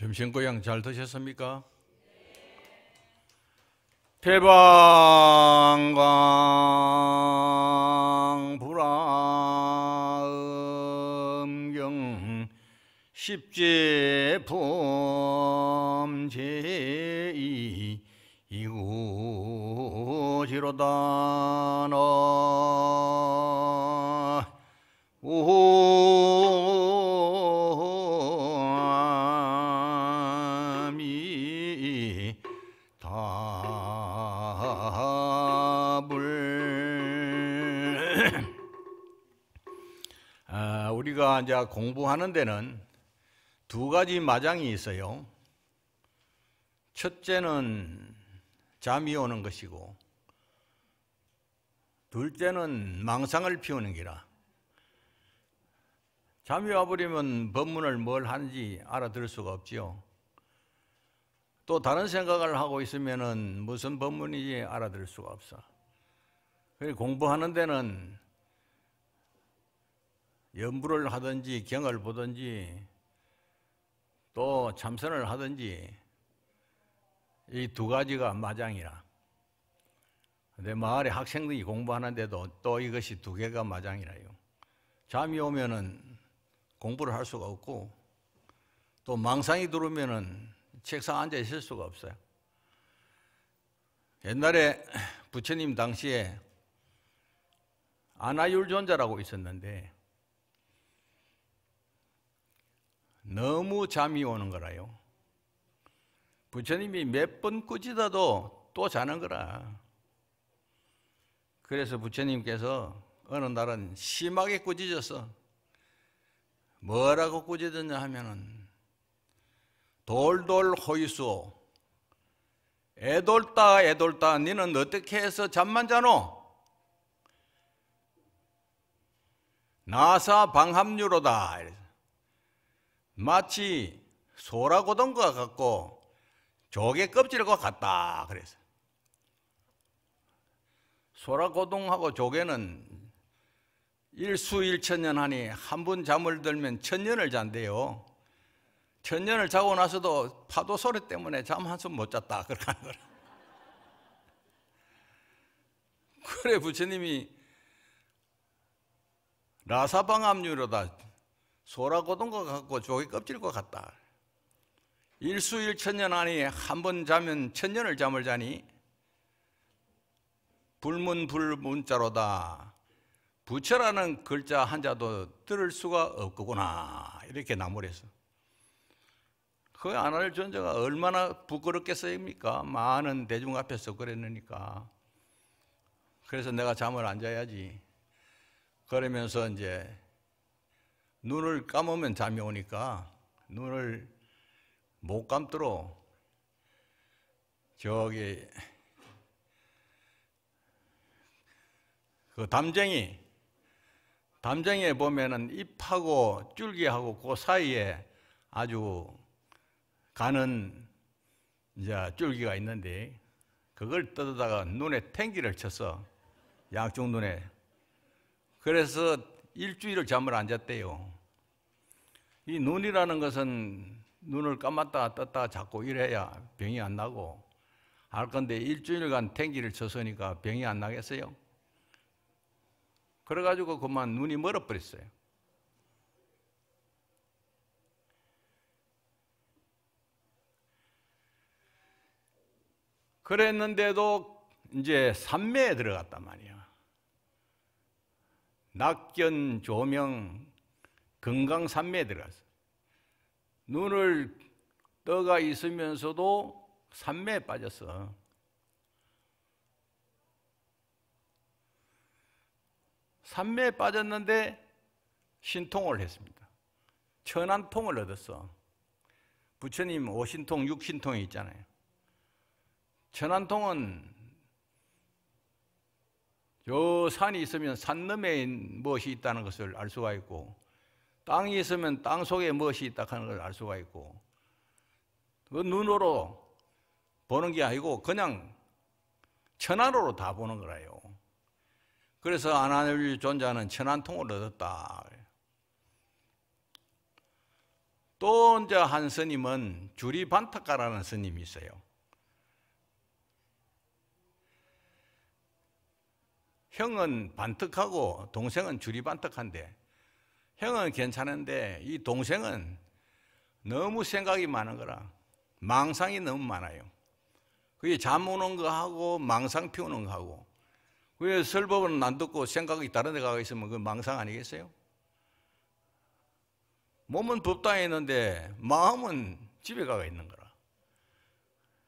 점심고향잘 드셨습니까? 네. 태방광 불암경 십제품 제이 이구지로다 너 이제 공부하는 데는 두 가지 마장이 있어요. 첫째는 잠이 오는 것이고, 둘째는 망상을 피우는 기라. 잠이 와버리면 법문을 뭘 하는지 알아들을 수가 없지요. 또 다른 생각을 하고 있으면 무슨 법문인지 알아들을 수가 없어. 공부하는 데는 연부를 하든지 경을 보든지 또 참선을 하든지 이 두 가지가 마장이라. 내 마을에 학생들이 공부하는데도 또 이것이 두 개가 마장이라요. 잠이 오면은 공부를 할 수가 없고 또 망상이 들어오면은 책상 앉아 있을 수가 없어요. 옛날에 부처님 당시에 아나율 존자라고 있었는데 너무 잠이 오는 거라요. 부처님이 몇 번 꾸짖어도 또 자는 거라. 그래서 부처님께서 어느 날은 심하게 꾸짖어서 뭐라고 꾸짖었냐 하면은 돌돌 호이수오 애돌다 애돌다 니는 어떻게 해서 잠만 자노? 나사 방합류로다 마치 소라고동과 같고 조개 껍질과 같다 그래서 소라고동하고 조개는 일수일천년 하니 한번 잠을 들면 천년을 잔대요 천년을 자고 나서도 파도 소리 때문에 잠 한숨 못 잤다 그러는 거라 그래 부처님이 라사방암류로다 소라 고등것 같고 조개 껍질것 같다. 일수일 천년 아니 한 번 자면 천년을 잠을 자니 불문불 문자로다. 부처라는 글자 한자도 들을 수가 없구나. 이렇게 나무래서. 그 안할 존재가 얼마나 부끄럽게 쓰입니까? 많은 대중 앞에서 그랬으니까. 그래서 내가 잠을 안 자야지. 그러면서 이제 눈을 감으면 잠이 오니까 눈을 못 감도록 저기 그 담쟁이 담쟁이에 보면은 잎하고 줄기하고 그 사이에 아주 가는 이제 줄기가 있는데 그걸 뜯어다가 눈에 탱기를 쳐서 양쪽 눈에 그래서 일주일을 잠을 안 잤대요. 이 눈이라는 것은 눈을 감았다 떴다 자꾸 이래야 병이 안 나고 할 건데 일주일간 탱기를 쳤으니까 병이 안 나겠어요? 그래가지고 그만 눈이 멀어버렸어요. 그랬는데도 이제 삼매에 들어갔단 말이에 낙견 조명 금강 산매에 들어가서 눈을 떠가 있으면서도 산매에 빠졌어. 산매에 빠졌는데 신통을 했습니다. 천안통을 얻었어. 부처님 오신통, 육신통이 있잖아요. 천안통은 저 산이 있으면 산 너머에 무엇이 있다는 것을 알 수가 있고 땅이 있으면 땅 속에 무엇이 있다 하는 걸 알 수가 있고 그 눈으로 보는 게 아니고 그냥 천안으로 다 보는 거라요. 그래서 하나님 존재하는 천안통을 얻었다. 또 이제 한 스님은 주리 반타카라는 스님이 있어요. 형은 반뜩하고 동생은 주리반뜩한데 형은 괜찮은데 이 동생은 너무 생각이 많은 거라 망상이 너무 많아요. 그게 잠 오는 거하고 망상 피우는 거하고 왜 설법은 안 듣고 생각이 다른 데 가고 있으면 그 망상 아니겠어요? 몸은 법당에 있는데 마음은 집에 가가 있는 거라.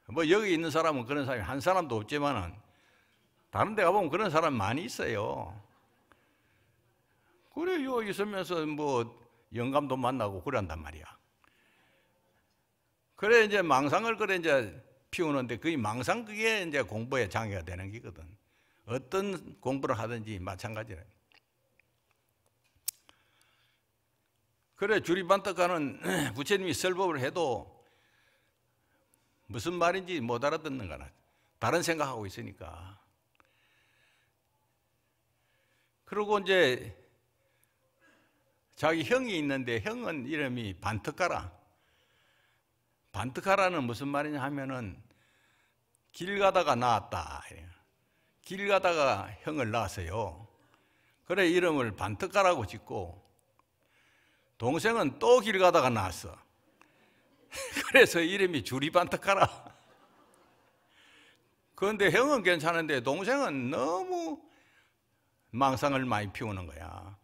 뭐 여기 있는 사람은 그런 사람이 한 사람도 없지만은 다른 데 가보면 그런 사람 많이 있어요. 그래요. 있으면서 뭐 영감도 만나고 그런단 말이야. 그래 이제 망상을 그래 이제 피우는데 그 망상 그게 이제 공부에 장애가 되는 거거든. 어떤 공부를 하든지 마찬가지래. 그래 주리반떡가는 부처님이 설법을 해도 무슨 말인지 못 알아듣는 거나 다른 생각하고 있으니까 그리고 이제 자기 형이 있는데 형은 이름이 반특가라. 반특가라는 무슨 말이냐 하면은 길 가다가 낳았다. 길 가다가 형을 낳았어요. 그래 이름을 반특가라고 짓고 동생은 또 길 가다가 낳았어. 그래서 이름이 주리 반특가라. 그런데 형은 괜찮은데 동생은 너무 망상을 많이 피우는 거야.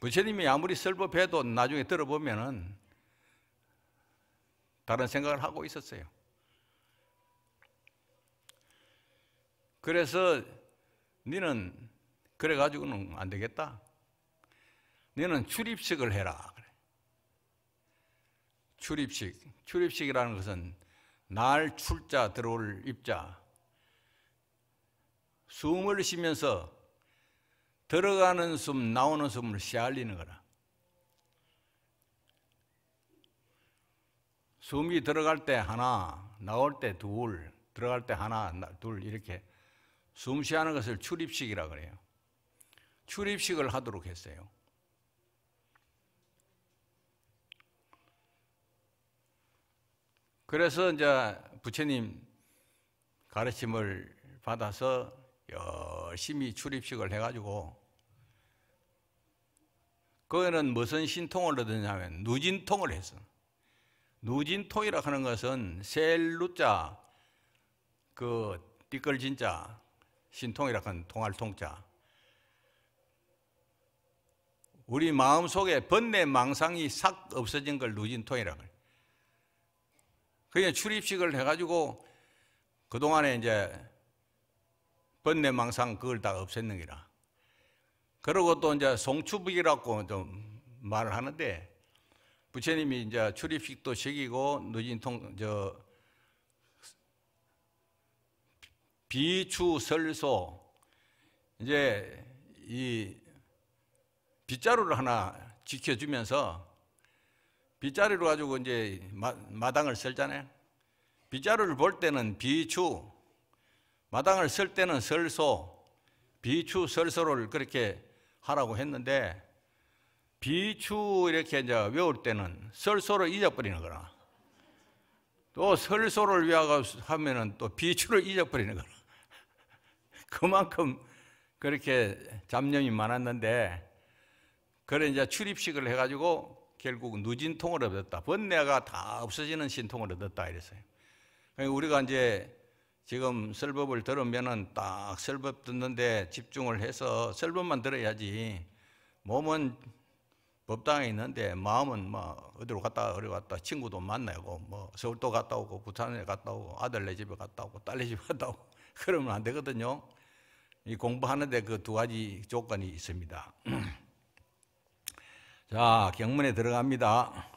부처님이 아무리 설법해도 나중에 들어보면은 다른 생각을 하고 있었어요. 그래서 너는 그래 가지고는 안 되겠다. 너는 출입식을 해라. 그래. 출입식. 출입식이라는 것은 날 출자 들어올 입자. 숨을 쉬면서 들어가는 숨, 나오는 숨을 씨알리는 거라. 숨이 들어갈 때 하나, 나올 때 둘, 들어갈 때 하나, 둘 이렇게 숨 쉬하는 것을 출입식이라 그래요. 출입식을 하도록 했어요. 그래서 이제 부처님 가르침을 받아서 열심히 출입식을 해가지고 그거는 무슨 신통을 얻었냐면 누진통을 했어. 누진통이라 하는 것은 셀루자 그 띠끌 진자 신통이라 하는 통할 통자. 우리 마음 속에 번뇌 망상이 싹 없어진 걸 누진통이라 그래. 그냥 출입식을 해가지고 그동안에 이제 번뇌망상 그걸 다 없앴는 기라. 그리고 또 이제 송추북이라고 좀 말을 하는데 부처님이 이제 출입식도 시키고 누진통 저 비추설소 이제 이 빗자루를 하나 지켜주면서 빗자루를 가지고 이제 마, 당을 썰잖아요. 빗자루를 볼 때는 비추, 마당을 쓸 때는 설소, 비추 설소를 그렇게 하라고 했는데 비추 이렇게 이제 외울 때는 설소를 잊어버리는 거라. 또 설소를 위하워하면은또 비추를 잊어버리는 거라. 그만큼 그렇게 잡념이 많았는데 그래 이제 출입식을 해가지고 결국 누진통을 얻었다. 번뇌가 다 없어지는 신통을 얻었다 이랬어요. 그러니까 우리가 이제 지금 설법을 들으면은 딱 설법 듣는데 집중을 해서 설법만 들어야지 몸은 법당에 있는데 마음은 뭐 어디로 갔다 어디 로 갔다 친구도 만나고 뭐 서울도 갔다 오고 부산에 갔다 오고 아들네 집에 갔다 오고 딸네 집에 갔다 오고 그러면 안 되거든요. 이 공부하는데 그 두 가지 조건이 있습니다. 자 경문에 들어갑니다.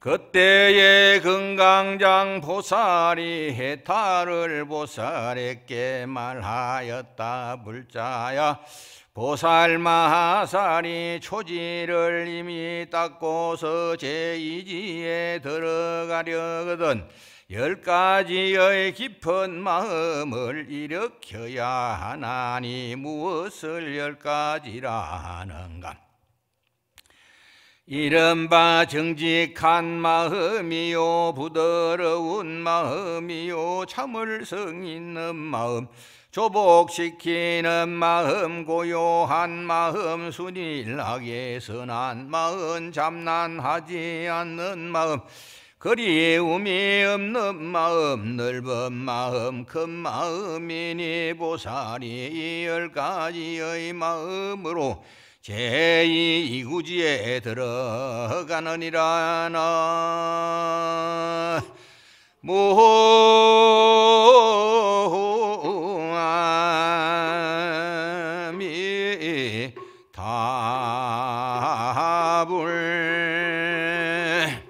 그때의 금강장 보살이 해탈을 보살에게 말하였다 불자야 보살 마하살이 초지를 이미 닦고서 제2지에 들어가려거든 열 가지의 깊은 마음을 일으켜야 하나니 무엇을 열 가지라 하는가 이른바 정직한 마음이요 부드러운 마음이요 참을 성 있는 마음 조복시키는 마음 고요한 마음 순일하게 선한 마음 잠난하지 않는 마음 그리움이 없는 마음 넓은 마음 큰 마음이니 보살이 이열 가지의 마음으로 제2 구지에 들어가느니라 나 모함이 답을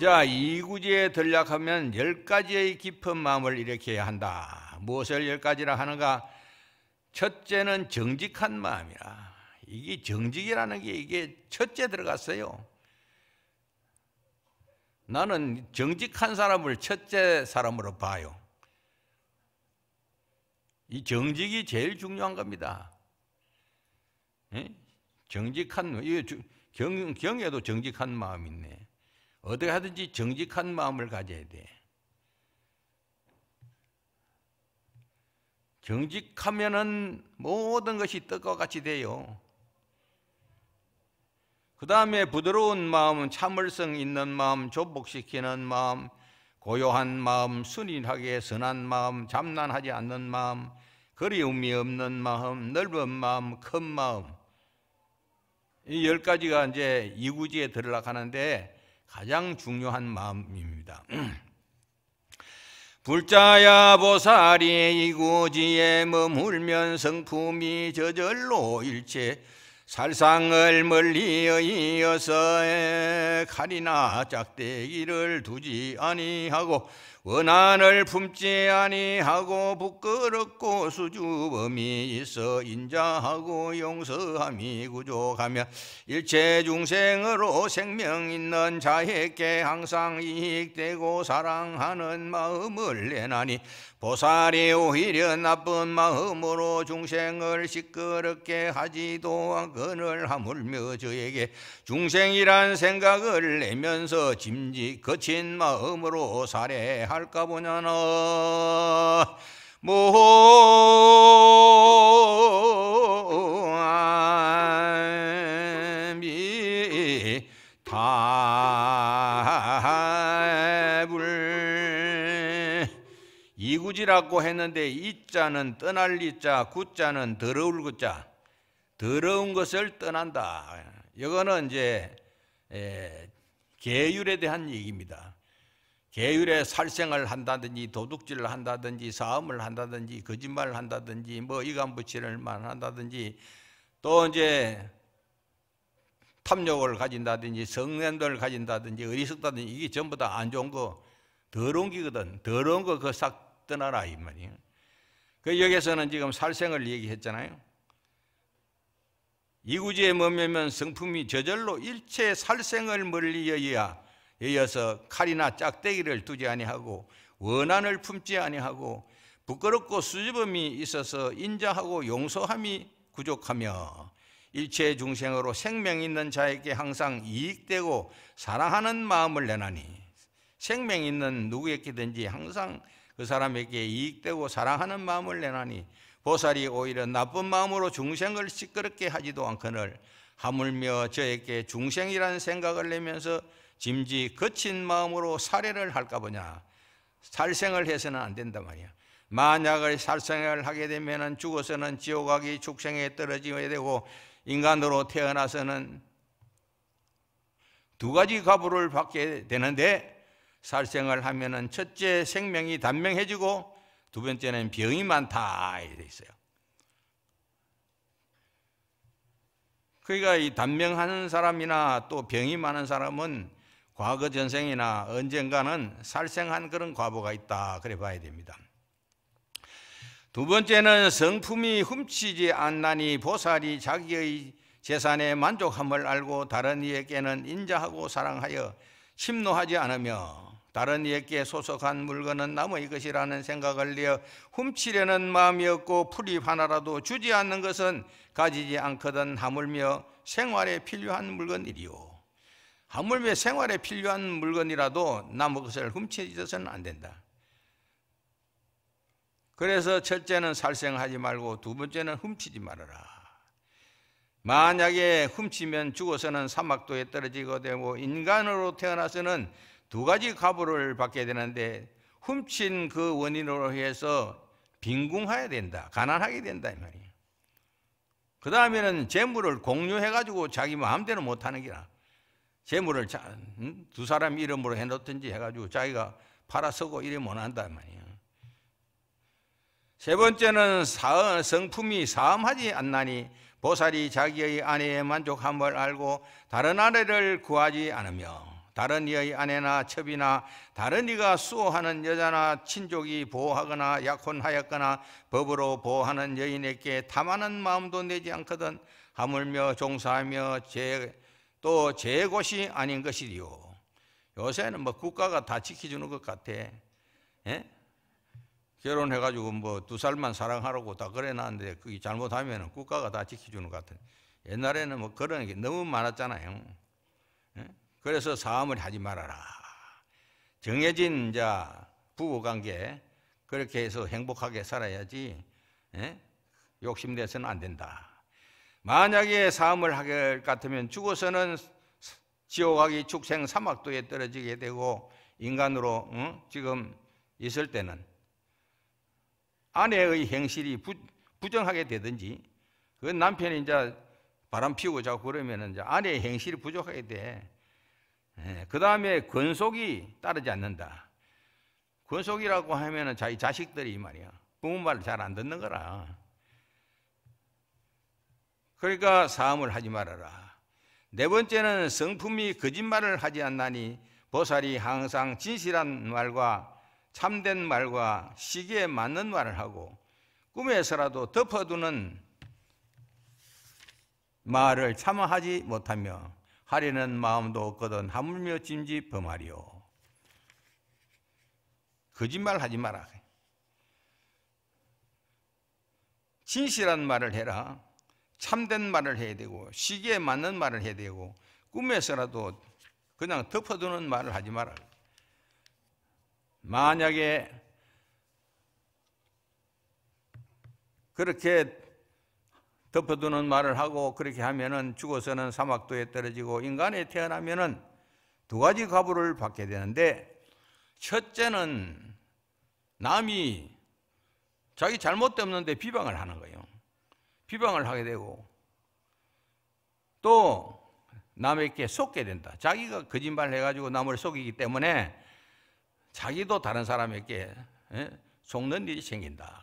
자 이구지에 들락하면 열 가지의 깊은 마음을 일으켜야 한다 무엇을 열 가지라 하는가 첫째는 정직한 마음이라 이게 정직이라는 게 이게 첫째 들어갔어요. 나는 정직한 사람을 첫째 사람으로 봐요. 이 정직이 제일 중요한 겁니다. 예? 정직한 경, 경에도 정직한 마음이 있네. 어떻게 하든지 정직한 마음을 가져야 돼. 정직하면은 모든 것이 뜻과 같이 돼요. 그 다음에 부드러운 마음은 참을성 있는 마음, 조복시키는 마음, 고요한 마음, 순인하게 선한 마음, 잠난하지 않는 마음, 그리움이 없는 마음, 넓은 마음, 큰 마음. 이 열 가지가 이제 이구지에 들락하는데 가장 중요한 마음입니다. 불자야 보살이 이구지에 머물면 성품이 저절로 일체 살상을 멀리 이어서 칼이나 짝대기를 두지 아니하고 원한을 품지 아니하고 부끄럽고 수줍음이 있어 인자하고 용서함이 구족하며 일체 중생으로 생명 있는 자에게 항상 이익되고 사랑하는 마음을 내나니 보살이 오히려 나쁜 마음으로 중생을 시끄럽게 하지도 않거늘 하물며 저에게 중생이란 생각을 내면서 짐짓 거친 마음으로 살해할까 보냐나 모함이 다 누구지라고 했는데 이 자는 떠날 이 자, 구 그 자는 더러울 구 그 자. 더러운 것을 떠난다. 이거는 이제 에, 계율에 대한 얘기입니다. 계율에 살생을 한다든지 도둑질을 한다든지 사음을 한다든지 거짓말을 한다든지 뭐 이간부치를 한다든지 또 이제 탐욕을 가진다든지 성냄도를 가진다든지 어리석다든지 이게 전부 다 안 좋은 거 더러운 기거든. 더러운 거그싹 떠나라 이 말이에요. 그 여기서는 지금 살생을 얘기했잖아요. 이구지에 머물면 성품이 저절로 일체 살생을 멀리 여야 여여서 칼이나 짝대기를 두지 아니하고 원한을 품지 아니하고 부끄럽고 수줍음이 있어서 인자하고 용서함이 부족하며 일체 중생으로 생명 있는 자에게 항상 이익되고 사랑하는 마음을 내나니 생명 있는 누구에게든지 항상 그 사람에게 이익되고 사랑하는 마음을 내나니 보살이 오히려 나쁜 마음으로 중생을 시끄럽게 하지도 않거늘 하물며 저에게 중생이라는 생각을 내면서 짐지 거친 마음으로 살해를 할까 보냐 살생을 해서는 안 된단 말이야 만약을 살생을 하게 되면 죽어서는 지옥하기 축생에 떨어지게 되고 인간으로 태어나서는 두 가지 가부를 받게 되는데 살생을 하면은 첫째 생명이 단명해지고 두 번째는 병이 많다 이래 있어요. 그러니까 이 단명하는 사람이나 또 병이 많은 사람은 과거 전생이나 언젠가는 살생한 그런 과보가 있다 그래 봐야 됩니다. 두 번째는 성품이 훔치지 않나니 보살이 자기의 재산의 만족함을 알고 다른 이에게는 인자하고 사랑하여 심노하지 않으며 다른 이에게 소속한 물건은 남의 것이라는 생각을 내어 훔치려는 마음이었고 풀이 하나라도 주지 않는 것은 가지지 않거든 하물며 생활에 필요한 물건이리요. 하물며 생활에 필요한 물건이라도 남의 것을 훔치어서는안 된다. 그래서 첫째는 살생하지 말고 두 번째는 훔치지 말아라. 만약에 훔치면 죽어서는 사막도에 떨어지게 되고 인간으로 태어나서는 두 가지 가부를 받게 되는데 훔친 그 원인으로 해서 빈궁해야 된다. 가난하게 된다 이 말이에요. 그 다음에는 재물을 공유해가지고 자기 마음대로 못하는 게라. 재물을 자, 음? 두 사람 이름으로 해놓든지 해가지고 자기가 팔아서고 이래 못한다 말이에요. 세 번째는 사음, 성품이 사음하지 않나니 보살이 자기의 아내의 만족함을 알고 다른 아내를 구하지 않으며 다른 이의 아내나 첩이나 다른 이가 수호하는 여자나 친족이 보호하거나 약혼하였거나 법으로 보호하는 여인에게 탐하는 마음도 내지 않거든 하물며 종사하며 제, 또 제곳이 아닌 것이리요. 요새는 뭐 국가가 다 지켜주는 것 같아. 예? 결혼해가지고 뭐 두 살만 사랑하라고 다 그래놨는데 그게 잘못하면 국가가 다 지켜주는 것 같은. 옛날에는 뭐 그런 게 너무 많았잖아요. 그래서 사함을 하지 말아라. 정해진 자 부부관계 그렇게 해서 행복하게 살아야지 에? 예? 욕심내서는 안 된다. 만약에 사함을 하길 같으면 죽어서는 지옥하기 축생 사막도에 떨어지게 되고 인간으로 응? 지금 있을 때는 아내의 행실이 부, 부정하게 되든지 그 남편이 이제 바람 피우고 자꾸 그러면 이제 아내의 행실이 부족하게 돼. 예, 그 다음에 권속이 따르지 않는다. 권속이라고 하면은 자기 자식들이 말이야. 부모 말을 잘 안 듣는 거라. 그러니까 사함을 하지 말아라. 네 번째는 성품이 거짓말을 하지 않나니 보살이 항상 진실한 말과 참된 말과 시기에 맞는 말을 하고 꿈에서라도 덮어두는 말을 참아하지 못하며 하려는 마음도 없거든 하물며 짐지범하리오 거짓말 하지 마라. 진실한 말을 해라. 참된 말을 해야 되고 시기에 맞는 말을 해야 되고 꿈에서라도 그냥 덮어두는 말을 하지 마라. 만약에 그렇게 덮어두는 말을 하고 그렇게 하면은 죽어서는 사막도에 떨어지고 인간에 태어나면은 두 가지 가부를 받게 되는데 첫째는 남이 자기 잘못도 없는데 비방을 하는 거예요. 비방을 하게 되고 또 남에게 속게 된다. 자기가 거짓말 해가지고 남을 속이기 때문에 자기도 다른 사람에게 예, 속는 일이 생긴다.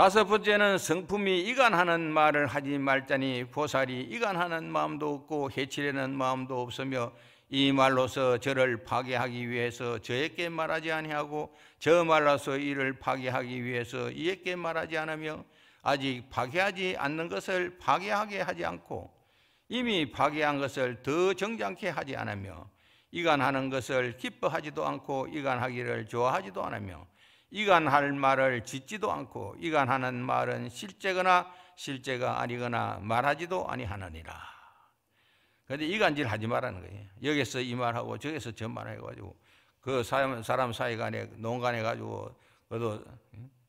다섯 번째는 성품이 이간하는 말을 하지 말자니 보살이 이간하는 마음도 없고 해치려는 마음도 없으며 이 말로서 저를 파괴하기 위해서 저에게 말하지 아니하고 저 말로서 이를 파괴하기 위해서 이에게 말하지 않으며 아직 파괴하지 않는 것을 파괴하게 하지 않고 이미 파괴한 것을 더 정장케 하지 않으며 이간하는 것을 기뻐하지도 않고 이간하기를 좋아하지도 않으며 이간할 말을 짓지도 않고 이간하는 말은 실제거나 실제가 아니거나 말하지도 아니하느니라. 그런데 이간질 하지 말라는 거예요. 여기서 이 말하고 저기서 저 말해 가지고 그 사람, 사이 간에 농간해 가지고 그도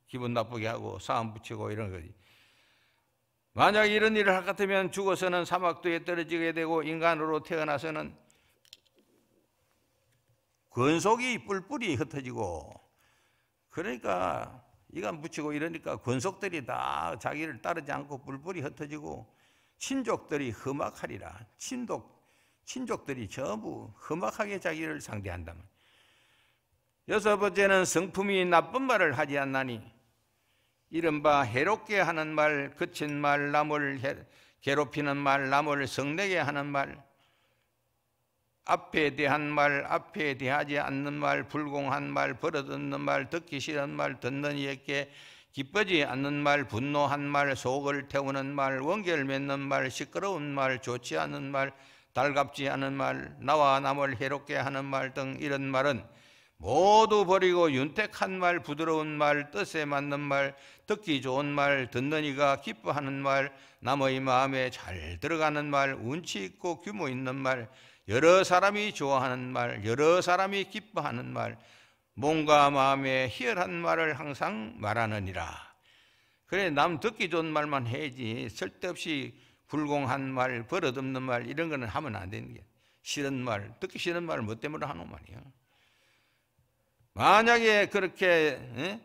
기분 나쁘게 하고 싸움 붙이고 이런 거지. 만약 이런 일을 할것 같으면 죽어서는 사막도에 떨어지게 되고 인간으로 태어나서는 권속이 뿔뿔이 흩어지고 그러니까 이간 붙이고 이러니까 권속들이 다 자기를 따르지 않고 불불이 흩어지고 친족들이 험악하리라. 친족 친족들이 전부 험악하게 자기를 상대한다. 여섯 번째는 성품이 나쁜 말을 하지 않나니 이른바 해롭게 하는 말, 거친 말, 남을 괴롭히는 말, 남을 성내게 하는 말, 앞에 대한 말, 앞에 대하지 않는 말, 불공한 말, 벌어듣는 말, 듣기 싫은 말, 듣는 이에게 기쁘지 않는 말, 분노한 말, 속을 태우는 말, 원결 맺는 말, 시끄러운 말, 좋지 않은 말, 달갑지 않은 말, 나와 남을 해롭게 하는 말 등 이런 말은 모두 버리고 윤택한 말, 부드러운 말, 뜻에 맞는 말, 듣기 좋은 말, 듣는 이가 기뻐하는 말, 남의 마음에 잘 들어가는 말, 운치 있고 규모 있는 말, 여러 사람이 좋아하는 말, 여러 사람이 기뻐하는 말, 몸과 마음에 희열한 말을 항상 말하느니라. 그래, 남 듣기 좋은 말만 해야지. 쓸데없이 불공한 말, 버릇없는 말, 이런 거는 하면 안 되는 게. 싫은 말, 듣기 싫은 말을 뭐 때문에 하는 말이야. 만약에 그렇게, 에?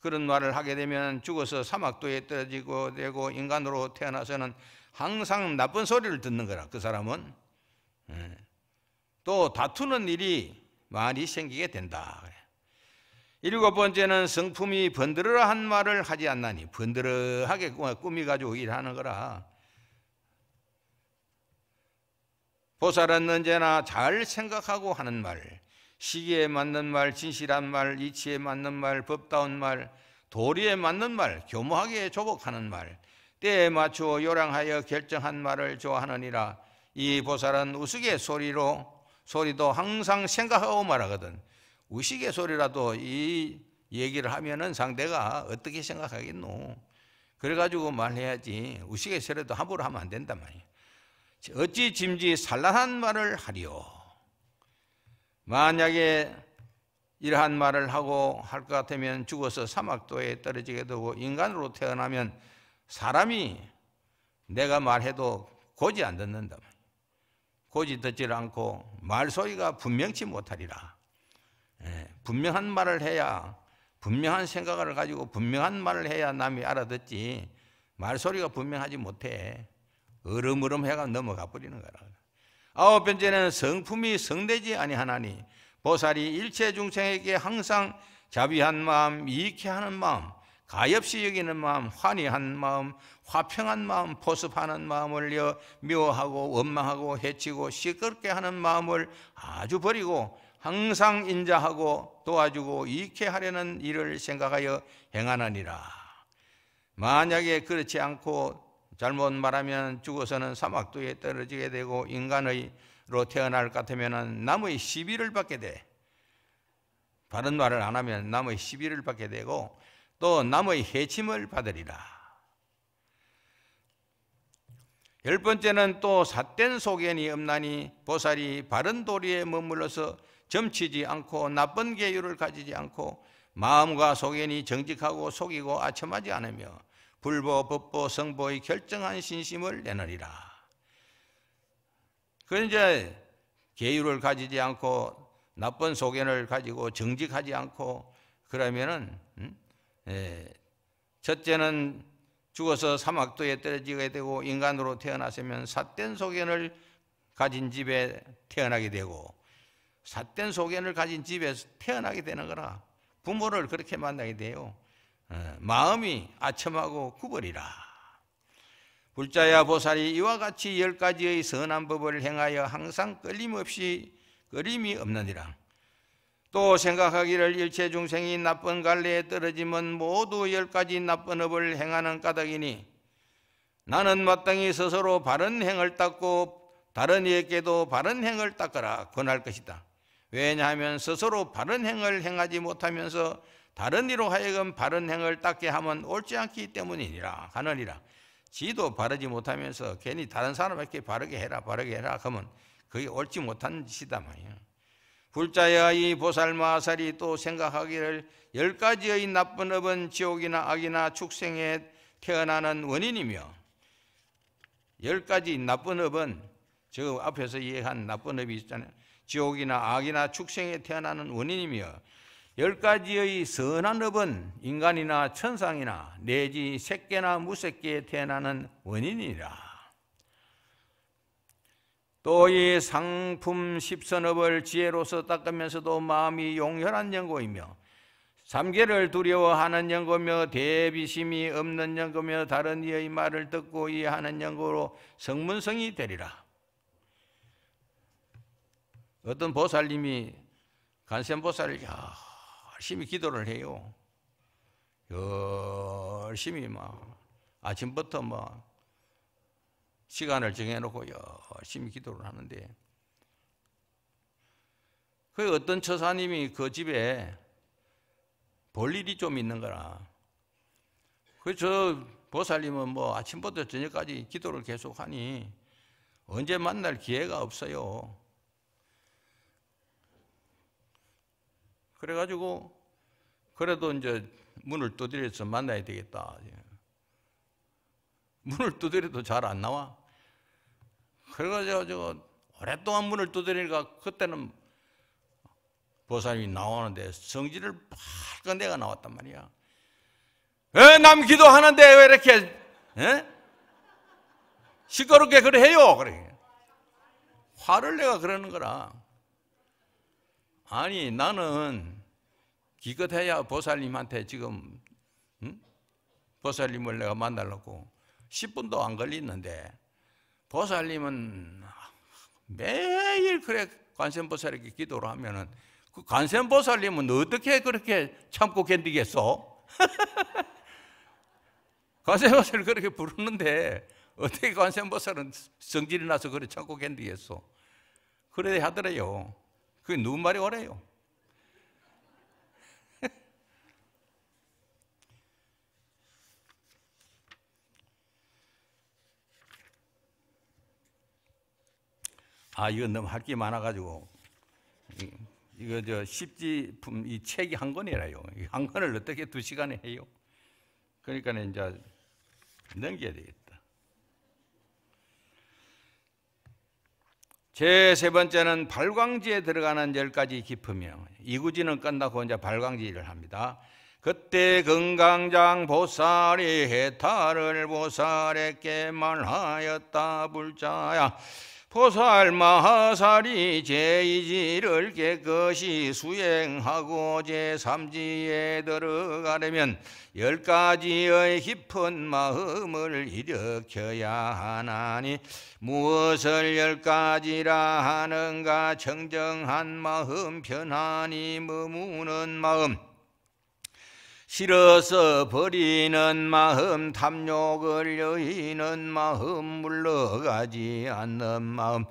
그런 말을 하게 되면 죽어서 사막도에 떨어지고 되고 인간으로 태어나서는 항상 나쁜 소리를 듣는 거라, 그 사람은. 예. 또 다투는 일이 많이 생기게 된다. 일곱 번째는 성품이 번들어한 말을 하지 않나니 번들어하게 꾸미가지고 일하는 거라. 보살은 언제나 잘 생각하고 하는 말, 시기에 맞는 말, 진실한 말, 이치에 맞는 말, 법다운 말, 도리에 맞는 말, 교묘하게 조복하는 말, 때에 맞추어 요량하여 결정한 말을 좋아하느니라 이 보살은 우스개소리로 소리도 항상 생각하고 말하거든. 우스개소리라도이 얘기를 하면은 상대가 어떻게 생각하겠노? 그래가지고 말해야지 우스개소리도 함부로 하면 안 된단 말이야. 어찌 짐지 산란한 말을 하리오. 만약에 이러한 말을 하고 할 것 같으면 죽어서 사막도에 떨어지게 되고 인간으로 태어나면 사람이 내가 말해도 고지 안 듣는다. 고지 듣질 않고 말소리가 분명치 못하리라. 예, 분명한 말을 해야 분명한 생각을 가지고 분명한 말을 해야 남이 알아듣지 말소리가 분명하지 못해 얼음얼음 해가 넘어가 버리는 거라. 아홉 번째는 성품이 성되지 아니하나니 보살이 일체 중생에게 항상 자비한 마음, 이익케 하는 마음, 가엾이 여기는 마음, 환희한 마음, 화평한 마음, 포섭하는 마음을 미워하고 원망하고 해치고 시끄럽게 하는 마음을 아주 버리고 항상 인자하고 도와주고 이익해 하려는 일을 생각하여 행하느니라. 만약에 그렇지 않고 잘못 말하면 죽어서는 사막도에 떨어지게 되고 인간의로 태어날 것 같으면 남의 시비를 받게 돼. 바른 말을 안 하면 남의 시비를 받게 되고 또 남의 해침을 받으리라. 열 번째는 또 삿된 소견이 없나니 보살이 바른 도리에 머물러서 점치지 않고 나쁜 계율을 가지지 않고 마음과 소견이 정직하고 속이고 아첨하지 않으며 불보, 법보, 성보의 결정한 신심을 내느리라. 그 이제 계율을 가지지 않고 나쁜 소견을 가지고 정직하지 않고 그러면은 음? 예. 첫째는 죽어서 사막도에 떨어지게 되고 인간으로 태어났으면 삿된 소견을 가진 집에 태어나게 되고 삿된 소견을 가진 집에서 태어나게 되는 거라 부모를 그렇게 만나게 돼요. 어, 마음이 아첨하고 구벌이라. 불자야 보살이 이와 같이 열 가지의 선한 법을 행하여 항상 끌림없이 끌림이 없느니라. 또 생각하기를 일체 중생이 나쁜 갈래에 떨어지면 모두 열 가지 나쁜 업을 행하는 까닭이니 나는 마땅히 스스로 바른 행을 닦고 다른 이에게도 바른 행을 닦으라 권할 것이다. 왜냐하면 스스로 바른 행을 행하지 못하면서 다른 이로 하여금 바른 행을 닦게 하면 옳지 않기 때문이니라 하느니라. 지도 바르지 못하면서 괜히 다른 사람에게 바르게 해라 바르게 해라 하면 그게 옳지 못한 짓이다 말이야. 불자의 보살마살이 또 생각하기를 열 가지의 나쁜 업은 지옥이나 악이나 축생에 태어나는 원인이며 열 가지 나쁜 업은 지 앞에서 이해한 나쁜 업이 있잖아요. 지옥이나 악이나 축생에 태어나는 원인이며 열 가지의 선한 업은 인간이나 천상이나 내지 새끼나 무새끼에 태어나는 원인이라. 또이 상품 십선업을 지혜로서 닦으면서도 마음이 용혈한 연고이며 삼계를 두려워하는 연고며 대비심이 없는 연고며 다른 이의 말을 듣고 이해하는 연고로 성문성이 되리라. 어떤 보살님이 간센 보살을 열심히 기도를 해요. 열심히 막 아침부터 막 시간을 정해놓고 열심히 기도를 하는데 그 어떤 처사님이 그 집에 볼 일이 좀 있는 거라 그 저 보살님은 뭐 아침부터 저녁까지 기도를 계속하니 언제 만날 기회가 없어요. 그래가지고 그래도 이제 문을 두드려서 만나야 되겠다. 문을 두드려도 잘 안 나와. 그래가지고 오랫동안 문을 두드리니까 그때는 보살님이 나오는데 성질을 밝은 내가 나왔단 말이야. 에, 남 기도하는데 왜 이렇게 에? 시끄럽게 그래 해요? 그래. 화를 내가 그러는 거라. 아니 나는 기껏해야 보살님한테 지금 응? 보살님을 내가 만나려고 10분도 안 걸리는데 보살님은 매일 그래 관세음보살에게 기도를 하면은 그 관세음보살님은 어떻게 그렇게 참고 견디겠어? 관세음보살을 그렇게 부르는데 어떻게 관세음보살은 성질이 나서 그래 참고 견디겠어? 그래 하더래요. 그게 누군 말이 오래요? 아 이건 너무 할 게 많아가지고 이거 저 십지품 이 책이 한 권이라요. 한 권을 어떻게 두 시간에 해요? 그러니까 이제 넘겨야 되겠다. 제 세 번째는 발광지에 들어가는 열 가지 깊으며 이구지는 끝나고 이제 발광지를 합니다. 그때 금강장 보살이 해탈을 보살에게 말하였다 불자야 보살마하살이 제이지를 깨끗이 수행하고 제삼지에 들어가려면 열 가지의 깊은 마음을 일으켜야 하나니 무엇을 열 가지라 하는가 청정한 마음 편안히 머무는 마음 싫어서 버리는 마음 탐욕을 여의는 마음 물러가지 않는 마음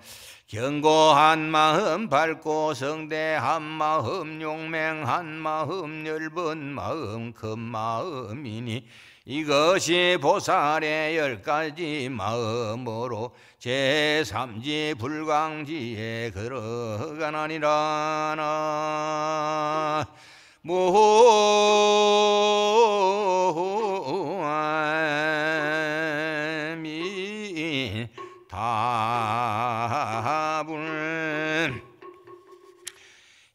견고한 마음 밝고 성대한 마음 용맹한 마음 넓은 마음 큰 마음이니 이것이 보살의 열 가지 마음으로 제삼지 불광지에 걸어가나니라 모함이 답을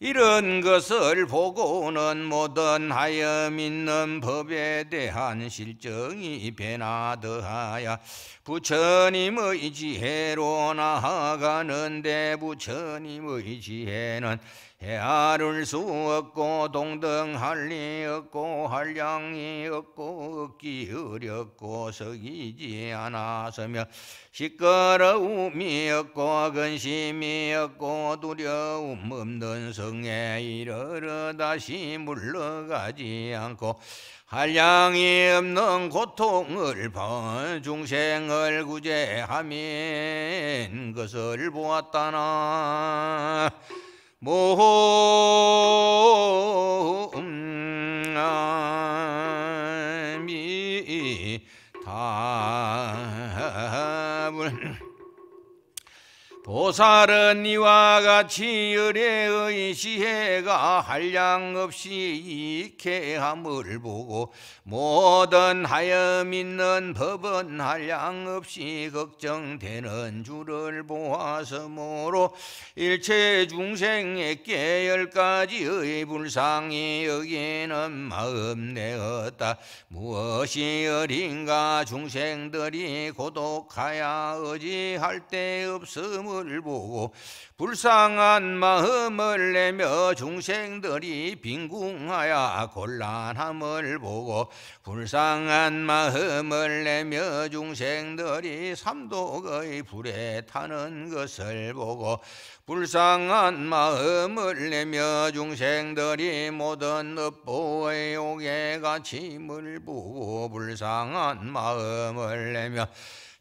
이런 것을 보고는 모든 하여 믿는 법에 대한 실정이 변화더하여 부처님의 지혜로 나아가는데 부처님의 지혜는 해아를수 없고 동등할 리 없고 한량이 없고 얻기 어렵고 서기지 않아서며 시끄러움이 없고 근심이 없고 두려움 없는 성에 이르러 다시 물러가지 않고 한량이 없는 고통을 본 중생을 구제하면 그것을 보았다나 모험이다을 보살은 이와 같이 의뢰의 시해가 한량없이 익해함을 보고 모든 하염 있는 법은 한량없이 걱정되는 줄을 보았으므로 일체 중생에게 열 가지의 불상이 여기는 마음 내었다 무엇이 어린가 중생들이 고독하여 어지할 때 없음을 일보고 불쌍한 마음을 내며 중생들이 빈궁하여 곤란함을 보고 불쌍한 마음을 내며 중생들이 삼독의 불에 타는 것을 보고 불쌍한 마음을 내며 중생들이 모든 업보의 옥에 갇힘을 보고 불쌍한 마음을 내며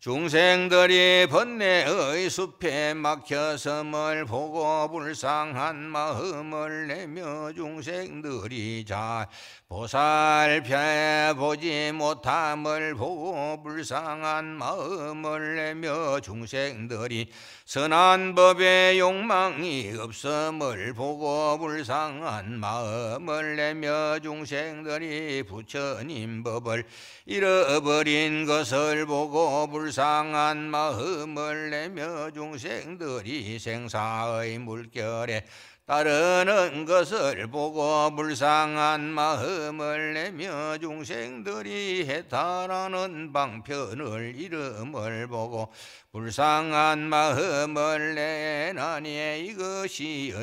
중생들이 번뇌의 숲에 막혀섬을 보고 불쌍한 마음을 내며 중생들이 잘 보살펴 보지 못함을 보고 불쌍한 마음을 내며 중생들이 선한 법에 욕망이 없음을 보고 불쌍한 마음을 내며 중생들이 부처님 법을 잃어버린 것을 보고 불쌍한 불쌍한 마음을 내며 중생들이 생사의 물결에 따르는 것을 보고 불쌍한 마음을 내며 중생들이 해탈하는 방편을 이름을 보고 불쌍한 마음을 내나니 이것이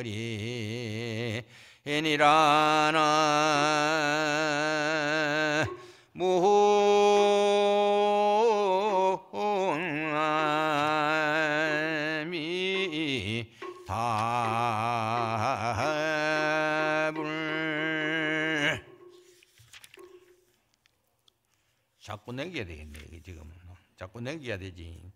어리니라나 무호 옹암이 답을 자꾸 내겨야 되겠네 지금 자꾸 내겨야 되지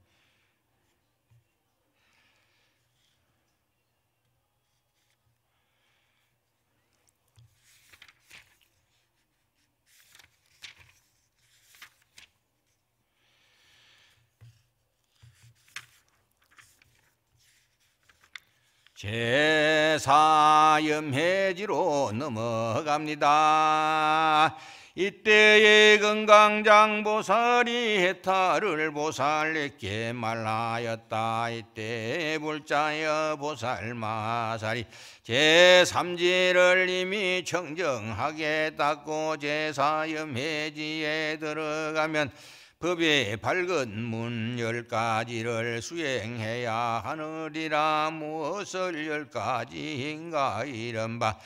제사염해지로 넘어갑니다. 이때에 건강장보살이 해탈을 보살에게 말하였다 이때 불자여 보살마살이 제삼지를 이미 청정하게 닦고 제사염해지에 들어가면 법의 밝은 문 열 가지를 수행해야 하느니라 무엇을 열 가지인가 이른바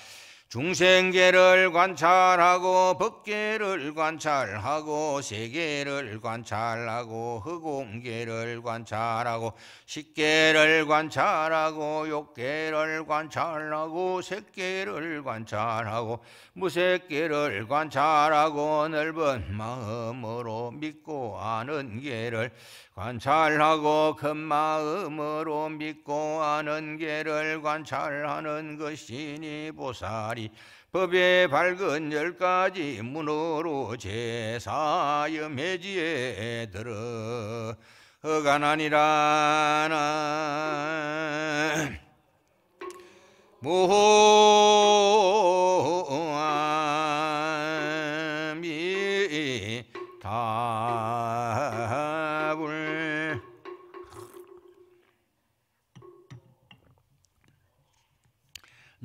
중생계를 관찰하고 법계를 관찰하고 세계를 관찰하고 흑공계를 관찰하고 식계를 관찰하고 욕계를 관찰하고 색계를 관찰하고 무색계를 관찰하고 넓은 마음으로 믿고 아는 계를 관찰하고 큰 마음으로 믿고 아는 계를 관찰하는 것이니 보살이 법의 밝은 열 가지 문으로 제사여 매지에 들어 허가나니라나 모함이 답을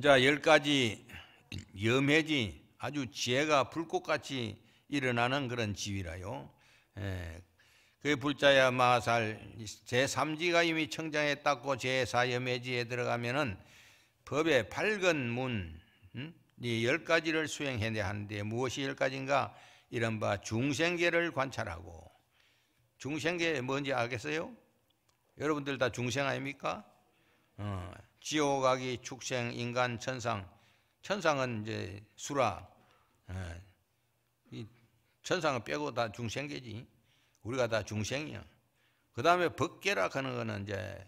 자, 열 가지 염해지 아주 지혜가 불꽃같이 일어나는 그런 지위라요. 예. 그 불자야 마살 제3지가 이미 청장에 닦고 제4염해지에 들어가면은 법의 밝은 문, 음? 이열 가지를 수행해야 하는데 무엇이 열 가지인가? 이른바 중생계를 관찰하고 중생계 뭔지 아겠어요? 여러분들 다 중생 아닙니까? 어, 지옥, 악이, 축생, 인간, 천상 천상은 이제 수라. 예. 이 천상은 빼고 다 중생계지. 우리가 다 중생이야. 그 다음에 법계락 하는 거는 이제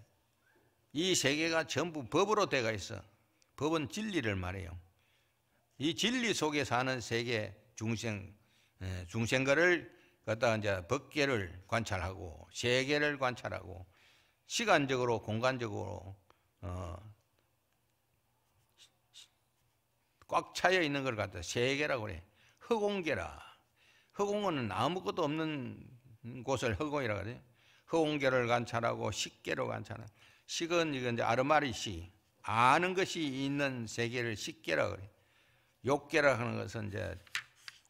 이 세계가 전부 법으로 돼가 있어. 법은 진리를 말해요. 이 진리 속에 사는 세계 중생 예, 중생가를 갖다 이제 법계를 관찰하고 세계를 관찰하고 시간적으로 공간적으로 어, 꽉 차여 있는 걸 갖다 세계라고 그래. 허공계라. 허공은 아무것도 없는 곳을 허공이라고 그래. 허공계를 관찰하고 식계로 관찰하는. 식은 이건 이제 아르마리시. 아는 것이 있는 세계를 식계라고 그래. 욕계라 하는 것은 이제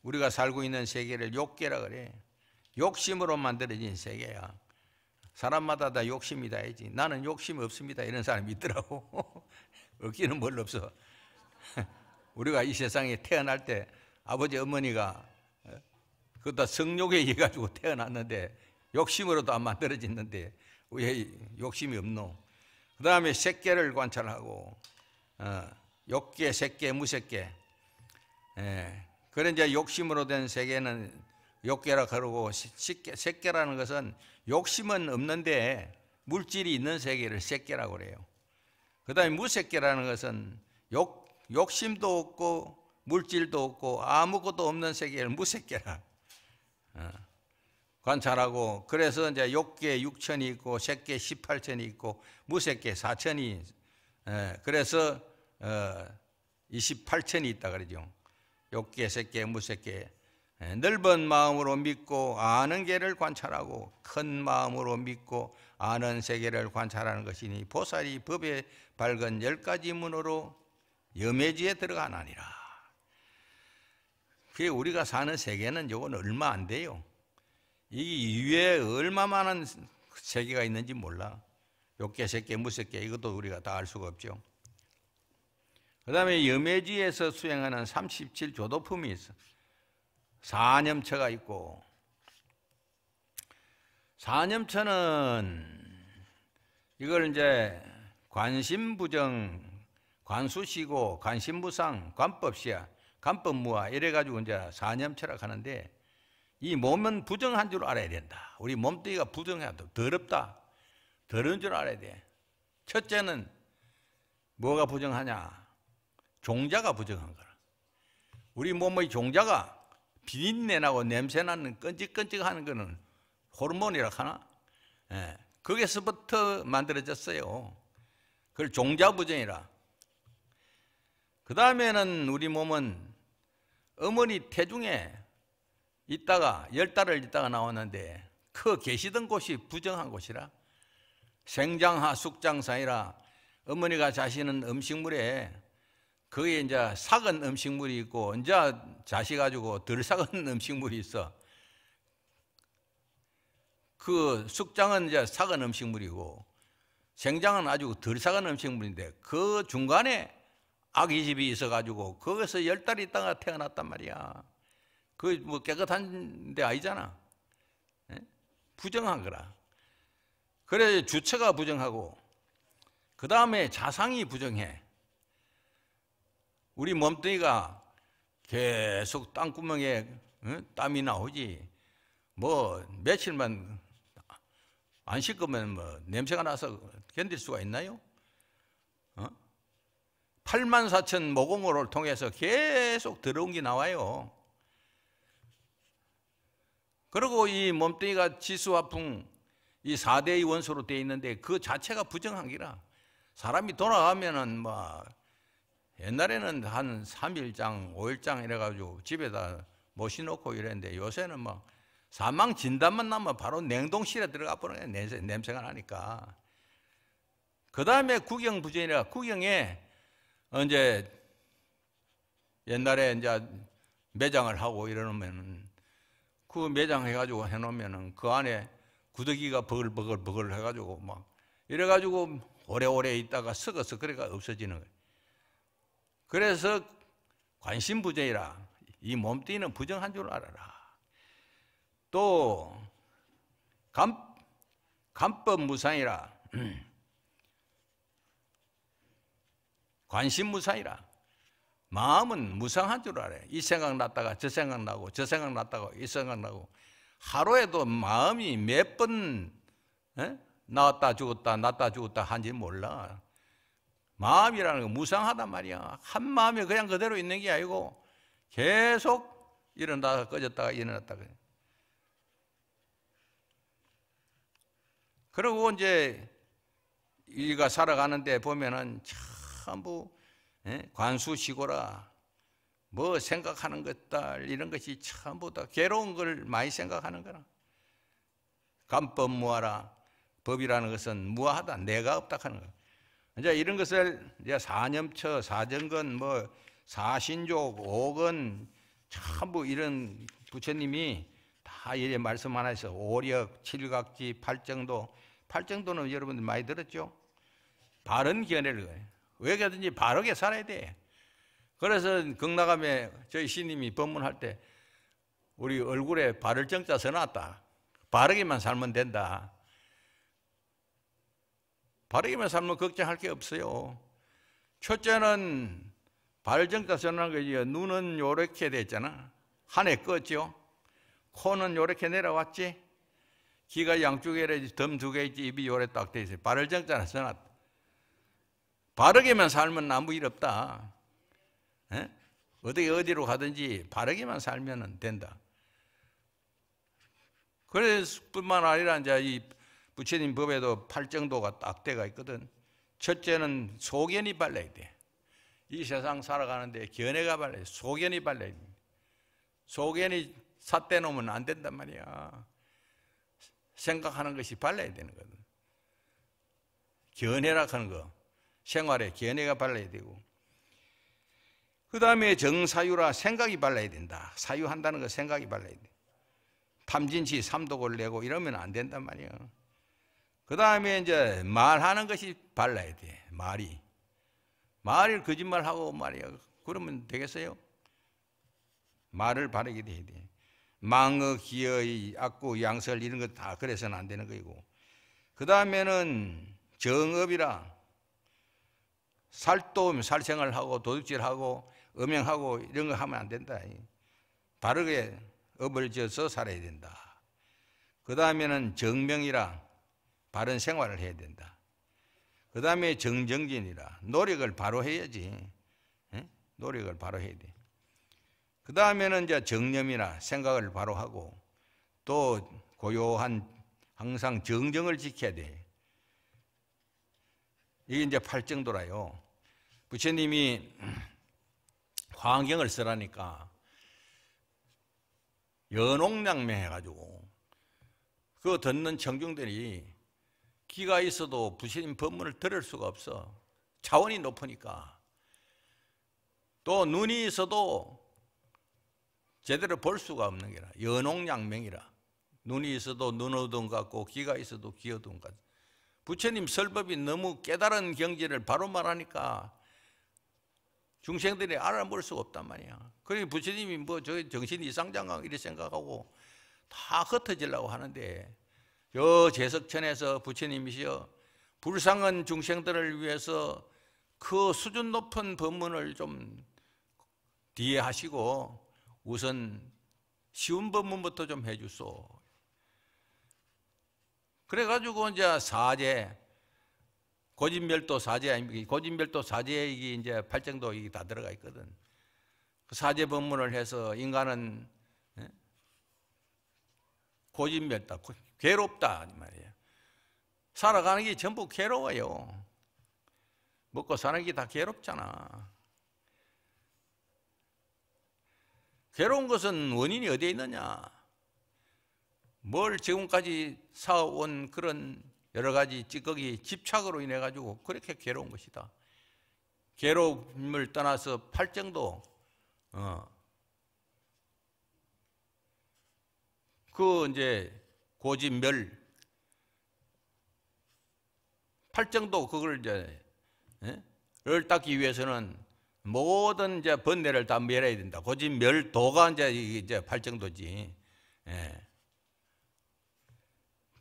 우리가 살고 있는 세계를 욕계라 그래. 욕심으로 만들어진 세계야. 사람마다 다 욕심이다 이지 나는 욕심이 없습니다. 이런 사람이 있더라고. 없기는 뭘 없어. 우리가 이 세상에 태어날 때 아버지 어머니가 어, 그것 다 성욕에 의해 가지고 태어났는데 욕심으로도 안 만들어졌는데 왜 욕심이 없노? 그 다음에 새끼를 관찰하고 어, 욕계, 새끼, 무새끼 예, 그런 이제 욕심으로 된 세계는 욕계라 그러고 새끼라는 것은 욕심은 없는데 물질이 있는 세계를 새끼라고 그래요. 그 다음에 무새끼라는 것은 욕 욕심도 없고 물질도 없고 아무것도 없는 세계를 무색해라 어. 관찰하고 그래서 이제 욕계 6천이 있고 색계 18천이 있고 무색계 4천이 예, 그래서 28천이 어, 있다 그러죠. 욕계 색계 무색계 예, 넓은 마음으로 믿고 아는 개를 관찰하고 큰 마음으로 믿고 아는 세계를 관찰하는 것이니 보살이 법의 밝은 열 가지 문으로 염해지에 들어가나니라. 그게 우리가 사는 세계는 요건 얼마 안 돼요. 이이에 얼마만한 세계가 있는지 몰라. 욕계, 새끼, 무색계 이것도 우리가 다 알 수가 없죠. 그 다음에 염해지에서 수행하는 37조도품이 있어. 사념처가 있고 사념처는 이걸 이제 관심부정 관수시고 관심부상 관법시야 관법무아 이래가지고 이제 사념철학 하는데 이 몸은 부정한 줄 알아야 된다. 우리 몸뚱이가 부정하다. 더럽다. 더러운 줄 알아야 돼. 첫째는 뭐가 부정하냐? 종자가 부정한 거라. 우리 몸의 종자가 비린내나고 냄새나는 끈질끈질하는 거는 호르몬이라 하나? 예. 거기서부터 만들어졌어요. 그걸 종자부정이라. 그 다음에는 우리 몸은 어머니 태중에 있다가 열 달을 있다가 나왔는데 그 계시던 곳이 부정한 곳이라 생장하 숙장상이라 어머니가 자시는 음식물에 그게 이제 삭은 음식물이 있고 이제 자시 가지고 덜 삭은 음식물이 있어. 그 숙장은 이제 삭은 음식물이고 생장은 아주 덜 삭은 음식물인데 그 중간에 아기 집이 있어가지고 거기서 열달이 땅에 태어났단 말이야. 그 뭐 깨끗한 데 아니잖아. 예? 부정한 거라. 그래 주체가 부정하고 그 다음에 자상이 부정해. 우리 몸뚱이가 계속 땅구멍에 땀이 나오지. 뭐 며칠만 안 씻으면 뭐 냄새가 나서 견딜 수가 있나요? 8만 4천 모공호를 통해서 계속 들어온 게 나와요. 그리고 이 몸뚱이가 지수화풍 이 4대의 원소로 되어 있는데 그 자체가 부정한기라 사람이 돌아가면은 뭐 옛날에는 한 3일장, 5일장 이래가지고 집에다 모셔놓고 이랬는데 요새는 막 뭐 사망 진단만 나면 바로 냉동실에 들어가 버는 거 냄새, 냄새가 나니까. 그 다음에 구경부전이라 구경에 이제 옛날에 이제 매장을 하고 이러면은 그 매장 해가지고 해놓으면은 그 안에 구더기가 버글버글 버글 해가지고 막 이래가지고 오래오래 있다가 썩어서 그래가 없어지는 거예요. 그래서 관심부재이라이 몸뚱이는 부정한 줄 알아라. 또 간, 간법무상이라 관심무상이라. 마음은 무상한 줄 알아요. 이 생각 났다가 저 생각 나고 저 생각 났다가 이 생각 나고 하루에도 마음이 몇 번 나왔다 죽었다 났다 죽었다 한지 몰라. 마음이라는 건 무상하단 말이야. 한 마음이 그냥 그대로 있는 게 아니고 계속 일어나서 꺼졌다가 일어났다가. 그리고 이제 우리가 살아가는데 보면은 참 참부 예? 관수 시고라 뭐 생각하는 것다 이런 것이 전부 다 괴로운 걸 많이 생각하는 거라. 간법 무하라 법이라는 것은 무하다 내가 없다 하는 거. 이제 이런 것을 이제 사념처 사정건 뭐 사신족 오건 전부 이런 부처님이 다 이제 말씀 하나에서 오력 칠각지 팔정도 팔정도는 여러분들 많이 들었죠. 바른 견해를 왜그러든지 바르게 살아야 돼. 그래서 극락암에 저희 신님이 법문할 때 우리 얼굴에 바를 정자 써놨다. 바르게만 살면 된다. 바르게만 살면 걱정할 게 없어요. 첫째는 발정자 써놓은 거지. 눈은 요렇게 됐잖아. 한해 껐죠. 코는 요렇게 내려왔지. 귀가 양쪽에 덤 두 개 있지. 입이 요래 딱돼 있어요. 발정자는 써놨다. 바르게만 살면 아무 일 없다. 에? 어디 어디로 가든지 바르게만 살면 된다. 그래서 뿐만 아니라 이제 이 부처님 법에도 팔정도가 딱 때가 있거든. 첫째는 소견이 발라야 돼. 이 세상 살아가는데 견해가 발라야 돼. 소견이 발라야 돼. 소견이 삿대 놓으면 안 된단 말이야. 생각하는 것이 발라야 되는 거든. 견해라 하는 거. 생활에 견해가 발라야 되고 그 다음에 정사유라 생각이 발라야 된다. 사유한다는 거 생각이 발라야 돼. 탐진치 삼독을 내고 이러면 안 된단 말이야. 그 다음에 이제 말하는 것이 발라야 돼. 말이. 말을 거짓말하고 말이야. 그러면 되겠어요? 말을 바르게 돼야 돼. 망어, 기어의, 악구, 양설 이런 것 다 그래서는 안 되는 거이고. 그 다음에는 정업이라 살도 살생을 하고 도둑질하고 음행하고 이런 거 하면 안 된다. 바르게 업을 지어서 살아야 된다. 그 다음에는 정명이라 바른 생활을 해야 된다. 그 다음에 정정진이라 노력을 바로 해야지. 노력을 바로 해야 돼. 그 다음에는 이제 정념이나 생각을 바로 하고 또 고요한 항상 정정을 지켜야 돼. 이게 이제 팔정도라요. 부처님이 화환경을 쓰라니까 연옥량매 해가지고 그 듣는 청중들이 기가 있어도 부처님 법문을 들을 수가 없어 차원이 높으니까 또 눈이 있어도 제대로 볼 수가 없는 게라 연옥양명이라 눈이 있어도 눈어둠 같고 귀가 있어도 귀어둠 같고 부처님 설법이 너무 깨달은 경지를 바로 말하니까 중생들이 알아볼 수가 없단 말이야. 그러니 부처님이 뭐저 정신이 상장강 이렇 생각하고 다 흩어지려고 하는데 저 제석천에서 부처님이시여 불쌍한 중생들을 위해서 그 수준 높은 법문을 좀 뒤에 하시고 우선 쉬운 법문부터 좀 해주소. 그래가지고 이제 사제 고진별도 사제 아닙니까? 고진멸도 사제 이게 이제 팔정도 이게 다 들어가 있거든. 그 사제 법문을 해서 인간은 예? 고진멸다, 괴롭다 말이에 살아가는 게 전부 괴로워요. 먹고 사는 게 다 괴롭잖아. 괴로운 것은 원인이 어디에 있느냐? 뭘 지금까지 사온 그런 여러 가지 찌꺼기 집착으로 인해 가지고 그렇게 괴로운 것이다. 괴로움을 떠나서 팔정도 어. 그 이제 고집멸 팔정도 그걸 이제 에? 예? 를 닦기 위해서는 모든 이제 번뇌를 다 멸해야 된다. 고집멸도가 이제 이제 팔정도지. 에. 예.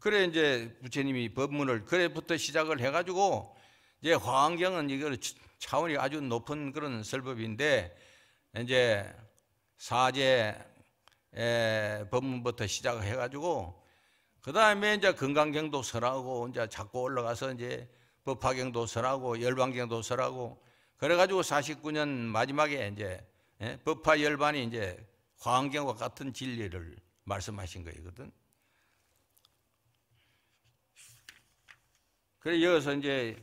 그래 이제 부처님이 법문을 그래부터 시작을 해가지고 이제 화환경은 이걸 차원이 아주 높은 그런 설법인데 이제 사제 에 법문부터 시작해가지고 을그 다음에 이제 건강경도 설하고 이제 자꾸 올라가서 이제 법화경도 설하고 열반경도 설하고 그래가지고 49년 마지막에 이제 법화 열반이 이제 화환경과 같은 진리를 말씀하신 거거든. 그래 여기서 이제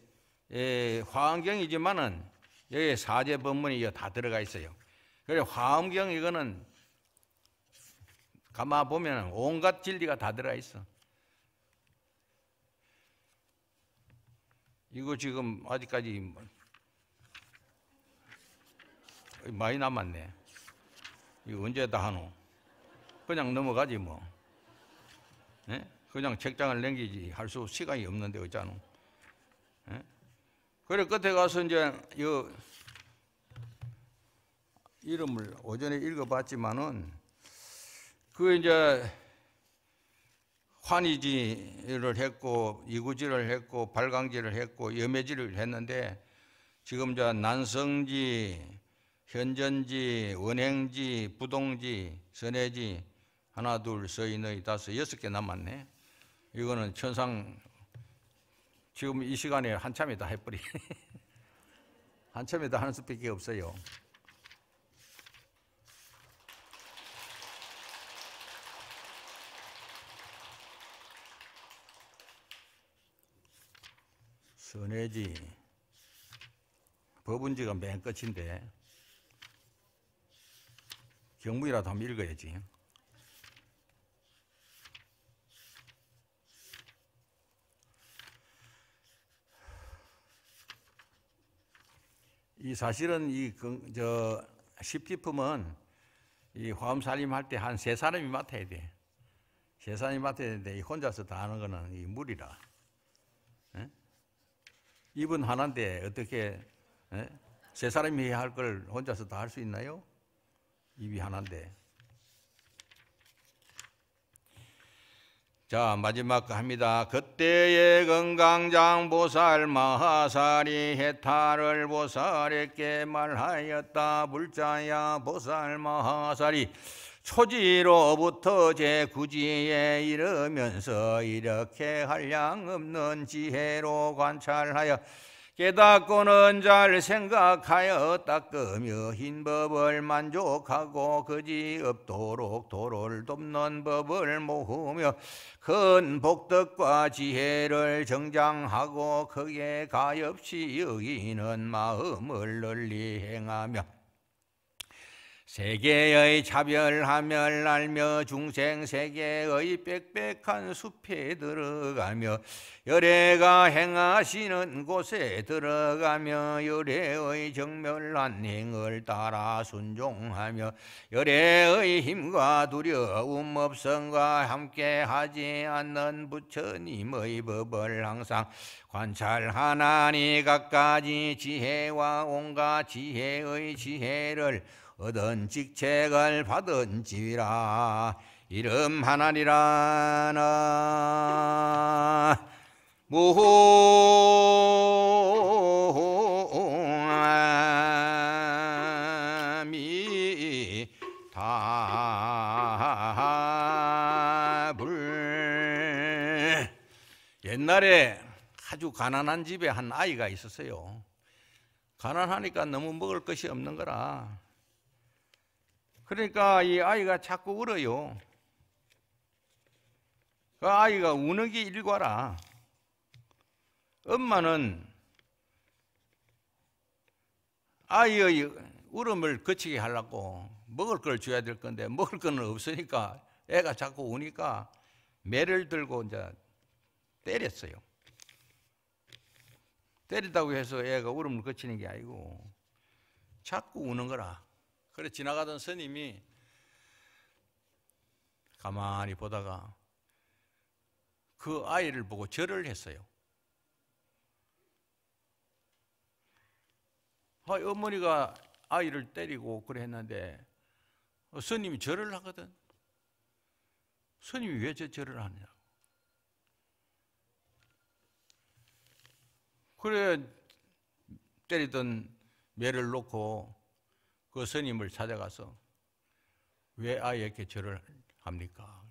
예, 화엄경이지만은 여기 사제 법문이 다 들어가 있어요. 그래 화엄경 이거는 가만 보면 온갖 진리가 다 들어가 있어. 이거 지금 아직까지 뭐 많이 남았네. 이거 언제 다 하노? 그냥 넘어가지 뭐. 네? 그냥 책장을 넘기지 할 수 시간이 없는데 어쩌노? 그래 끝에 가서 이제 요 이름을 오전에 읽어봤지만은 그 이제 환희지를 했고 이구지를 했고 발광지를 했고 염해지를 했는데 지금 저 난성지, 현전지, 원행지, 부동지, 선해지 하나 둘 서인의 다섯 여섯 개 남았네. 이거는 천상 지금 이 시간에 한참이다 해버리. 한참이다 하는 수밖에 없어요. 선해지 법은지가 맨 끝인데 경문이라도 한번 읽어야지. 이 사실은 이저 십지품은 이화음 살림 할 때 한 세 사람이 맡아야 돼. 세 사람이 맡아야 되는데 이 혼자서 다 하는 거는 이 물이라. 에? 입은 하나인데 어떻게 에? 예? 세 사람이 해야 할 걸 혼자서 다 할 수 있나요? 입이 하나인데. 자 마지막 갑니다 그때의 건강장 보살 마하살이 해탈을 보살에게 말하였다. 불자야 보살 마하살이 초지로부터 제구지에 이르면서 이렇게 한량없는 지혜로 관찰하여 깨닫고는 잘 생각하여 닦으며 흰 법을 만족하고 거지 없도록 도를 돕는 법을 모으며 큰 복덕과 지혜를 정장하고 크게 가엾이 여기는 마음을 널리 행하며 세계의 차별함을 알며 중생 세계의 빽빽한 숲에 들어가며 열애가 행하시는 곳에 들어가며 열애의 정멸한 행을 따라 순종하며 열애의 힘과 두려움 업성과 함께 하지 않는 부처님의 법을 항상 관찰하나니 각가지 지혜와 온갖 지혜의 지혜를 얻은 직책을 받은 지위라 이름 하나니라나 무함 옛날에 아주 가난한 집에 한 아이가 있었어요 가난하니까 너무 먹을 것이 없는 거라 그러니까 이 아이가 자꾸 울어요. 그 아이가 우는 게 일과라. 엄마는 아이의 울음을 거치게 하려고 먹을 걸 줘야 될 건데 먹을 거는 없으니까 애가 자꾸 우니까 매를 들고 이제 때렸어요. 때리다고 해서 애가 울음을 거치는 게 아니고 자꾸 우는 거라. 그래 지나가던 스님이 가만히 보다가 그 아이를 보고 절을 했어요. 아, 어머니가 아이를 때리고 그랬는데 스님이 절을 하거든. 스님이 왜 저 절을 하냐? 그래 때리던 매를 놓고 그 스님을 찾아가서 왜 아이에게 절을 합니까?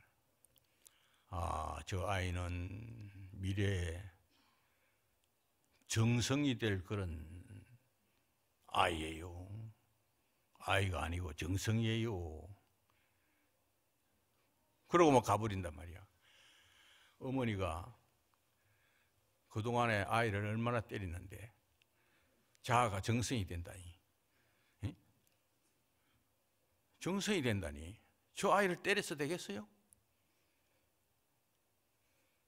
아, 저 아이는 미래에 정성이 될 그런 아이예요. 아이가 아니고 정성이에요. 그러고 막 가버린단 말이야. 어머니가 그동안에 아이를 얼마나 때리는데 자아가 정성이 된다니. 중성이 된다니 저 아이를 때려서 되겠어요?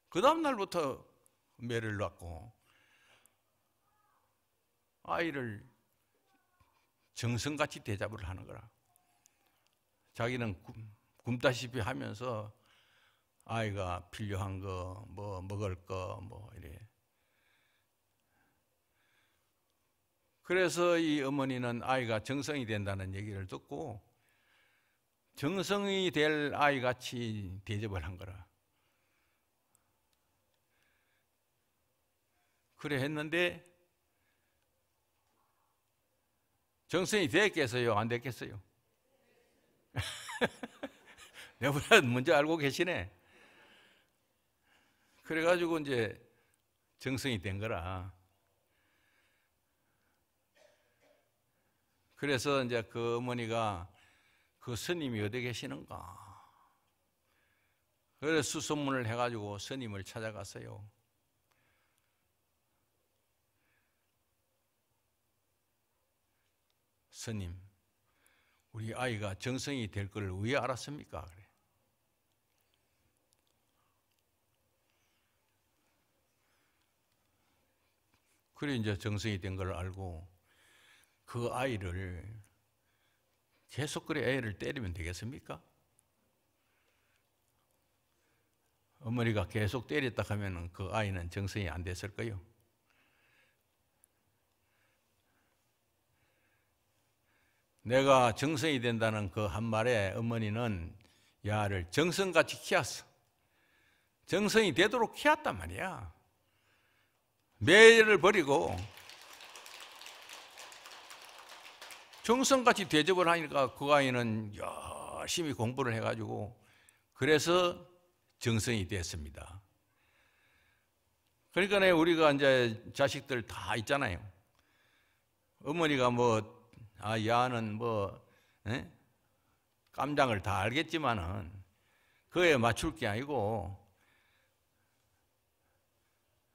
그 다음 날부터 매를 놨고 아이를 정성같이 대접을 하는 거라. 자기는 굶다시피 하면서 아이가 필요한 거, 뭐 먹을 거, 뭐 이래. 그래서 이 어머니는 아이가 정성이 된다는 얘기를 듣고 정성이 될 아이 같이 대접을 한 거라. 그래 했는데 정성이 됐겠어요? 안 됐겠어요? 내보다 먼저 알고 계시네. 그래가지고 이제 정성이 된 거라. 그래서 이제 그 어머니가 그 스님이 어디 계시는가? 그래서 수소문을 해가지고 스님을 찾아갔어요. 스님, 우리 아이가 정성이 될 걸 왜 알았습니까? 그래. 그래 이제 정성이 된 걸 알고 그 아이를 계속 그래 애를 때리면 되겠습니까? 어머니가 계속 때렸다 하면 그 아이는 정성이 안 됐을 거요. 내가 정성이 된다는 그 한 말에 어머니는 야를 정성같이 키웠어. 정성이 되도록 키웠단 말이야. 매를 버리고 정성같이 대접을 하니까 그 아이는 열심히 공부를 해가지고 그래서 정성이 됐습니다. 그러니까 우리가 이제 자식들 다 있잖아요. 어머니가 뭐, 아, 야는 뭐, 에? 깜장을 다 알겠지만은 그에 맞출 게 아니고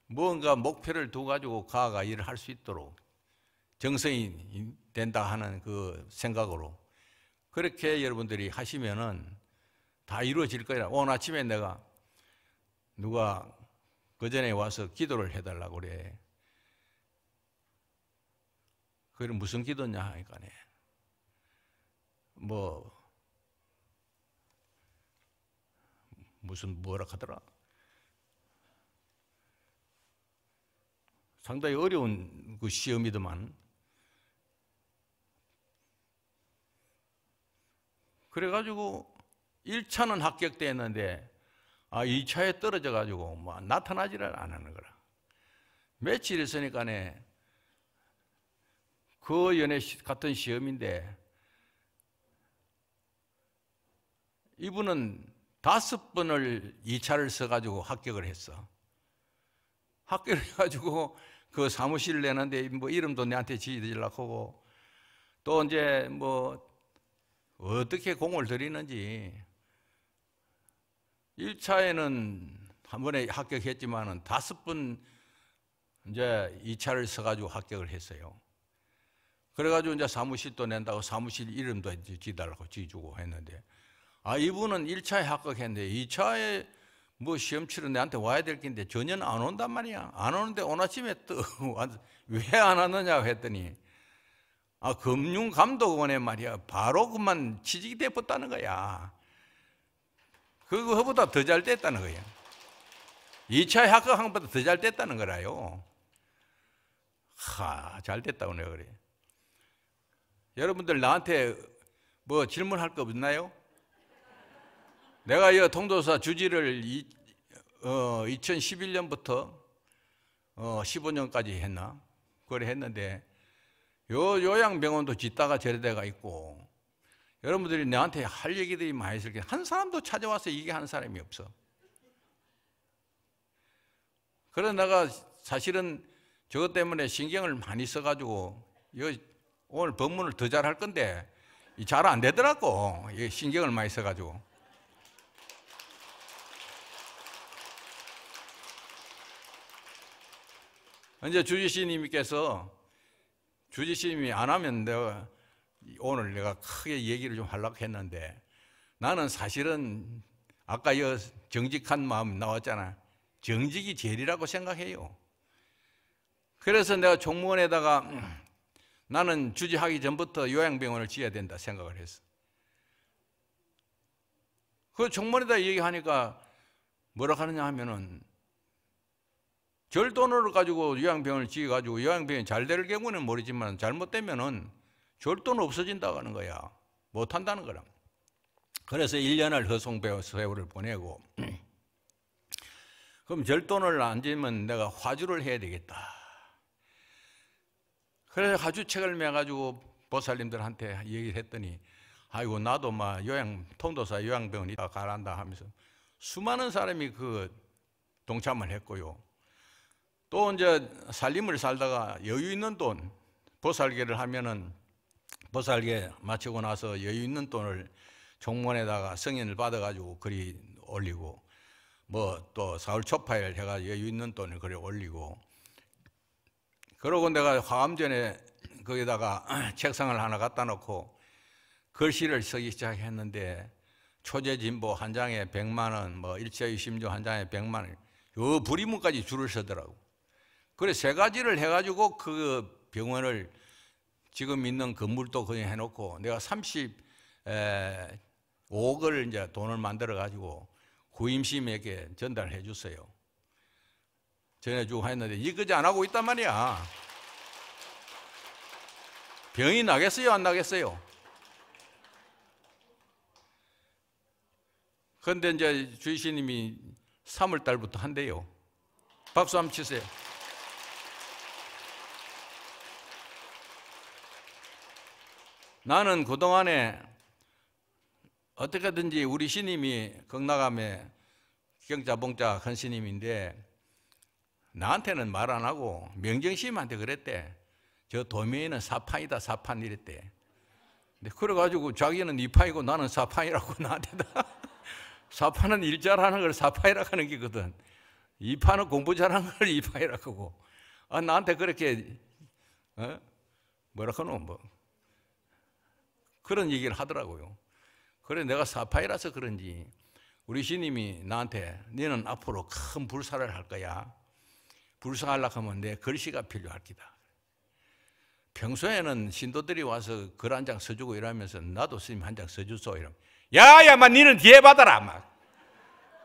무언가 목표를 두고 가가 일을 할 수 있도록 정성이 된다 하는 그 생각으로 그렇게 여러분들이 하시면은 다 이루어질 거라. 오늘 아침에 내가 누가 그 전에 와서 기도를 해달라고 그래. 그게 무슨 기도냐 하니까, 네. 뭐, 무슨 뭐라 하더라? 상당히 어려운 그 시험이더만 그래가지고 1차는 합격됐는데 아, 2차에 떨어져가지고 뭐 나타나지를 않는 거라. 며칠 있으니까그 연애 같은 시험인데 이분은 다섯 번을 2차를 써가지고 합격을 했어. 합격을 해가지고 그 사무실을 내는데 뭐 이름도 내한테 지어지려고 하고 또 이제 뭐 어떻게 공을 들이는지 1차에는 한 번에 합격했지만은 다섯 번 이제 2차를 써가지고 합격을 했어요. 그래가지고 이제 사무실도 낸다고 사무실 이름도 지달라고 지주고 했는데 아 이분은 1차에 합격했는데 2차에 뭐 시험 치러 내한테 와야 될 긴데 전혀 안 온단 말이야. 안 오는데 오늘 아침에 또왜안 왔느냐 했더니 아, 금융감독원에 말이야 바로 그만 취직이 돼었다는 거야. 그거보다 더 잘 됐다는 거야. 2차 학과학보다 더 잘 됐다는 거라요. 하, 잘 됐다고 내가 그래. 여러분들 나한테 뭐 질문할 거 없나요? 내가 이 통도사 주지를 이, 어, 2011년부터 어, 15년까지 했나? 그걸 했는데 요 요양병원도 짓다가 래대가 있고 여러분들이 내한테 할 얘기들이 많이 있을 게 한 사람도 찾아와서 얘기하는 사람이 없어. 그래서 내가 사실은 저것 때문에 신경을 많이 써가지고 오늘 법문을 더 잘 할 건데 잘 안 되더라고. 신경을 많이 써가지고. 이제 주지시님께서 주지심이 안 하면 내가 오늘 내가 크게 얘기를 좀 하려고 했는데 나는 사실은 아까 여 정직한 마음 나왔잖아. 정직이 제일이라고 생각해요. 그래서 내가 종무원에다가 나는 주지하기 전부터 요양병원을 지어야 된다 생각을 했어. 그 종무원에다 얘기하니까 뭐라 하느냐 하면은 절도노를 가지고 요양병원을 지어가지고 요양병원이 잘 될 경우는 모르지만 잘못되면은 절도는 없어진다고 하는 거야. 못한다는 거라. 그래서 1년을 허송배우 세월을 보내고 그럼 절돈을 안 지면 내가 화주를 해야 되겠다. 그래서 화주책을 매가지고 보살님들한테 얘기를 했더니 아이고 나도 막 요양 통도사 요양병원 이다 가란다 하면서 수많은 사람이 그 동참을 했고요. 또 이제 살림을 살다가 여유 있는 돈, 보살계를 하면은 보살계 마치고 나서 여유 있는 돈을 종문에다가 승인을 받아가지고 그리 올리고 뭐 또 사월 초파일 해가 여유 있는 돈을 그리 올리고 그러고 내가 화암전에 거기다가 책상을 하나 갖다 놓고 글씨를 쓰기 시작했는데 초제진보 한 장에 백만 원, 뭐 일제유심조 한 장에 백만 원, 요 불이문까지 줄을 서더라고. 그래 세 가지를 해가지고 그 병원을 지금 있는 건물도 그냥 해놓고 내가 35억을 이제 돈을 만들어 가지고 구임심에게 전달해 주세요. 전해주고 했는데 이거지 안 하고 있단 말이야. 병이 나겠어요, 안 나겠어요? 그런데 이제 주의신님이 3월 달부터 한대요. 박수 한번 치세요. 나는 그동안에 어떻게든지 우리 신임이 극락암의 경자봉자 큰 신임인데 나한테는 말 안 하고 명정신임한테 그랬대. 저 도미에는 사판이다 사판 이랬대. 근데 그래가지고 자기는 이파이고 나는 사판이라고 나한테다 사판은일 잘하는 걸사판이라고 하는 게거든. 이파는 공부 잘하는 걸 이파이라고 하고. 아, 나한테 그렇게 어? 뭐라 하노 뭐 그런 얘기를 하더라고요. 그래 내가 사파이라서 그런지 우리 신님이 나한테 너는 앞으로 큰 불사를 할 거야. 불사하려고 하면 내 글씨가 필요할 기다. 평소에는 신도들이 와서 글 한 장 써주고 이러면서 나도 스님 한 장 써주소 이러면 야야 막 니는 뒤에 받아라 막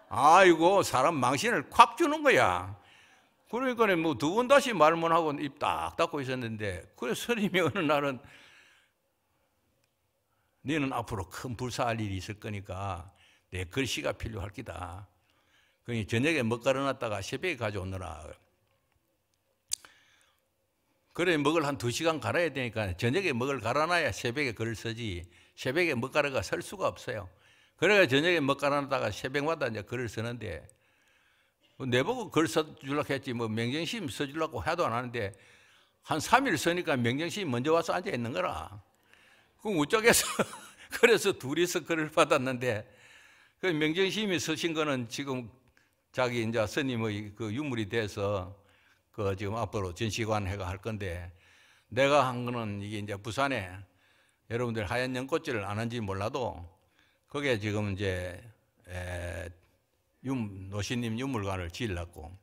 아이고 사람 망신을 콱 주는 거야 그러니까 뭐두번 다시 말만 하고 입 딱 닫고 있었는데 그래 스님이 어느 날은 너는 앞으로 큰 불사할 일이 있을 거니까 내 글씨가 필요할 기다. 그니 저녁에 먹 갈아놨다가 새벽에 가져오느라. 그래 먹을 한 두 시간 갈아야 되니까 저녁에 먹을 갈아놔야 새벽에 글을 쓰지. 새벽에 먹 갈아가 설 수가 없어요. 그래가 저녁에 먹 갈아놨다가 새벽마다 이제 글을 쓰는데 뭐 내보고 글 써주려고 했지 뭐 명정심 써주려고 해도 안 하는데 한 3일 쓰니까 명정심이 먼저 와서 앉아 있는 거라. 그럼 우쪽에서 그래서 둘이서 글을 받았는데 그명정심임이 쓰신 거는 지금 자기 이제 스님의 그 유물이 돼서 그 지금 앞으로 전시관 해가할 건데 내가 한 거는 이게 이제 부산에 여러분들 하얀 연꽃질을 아는지 몰라도 그게 지금 이제 에, 윤, 노신님 유물관을 지으려고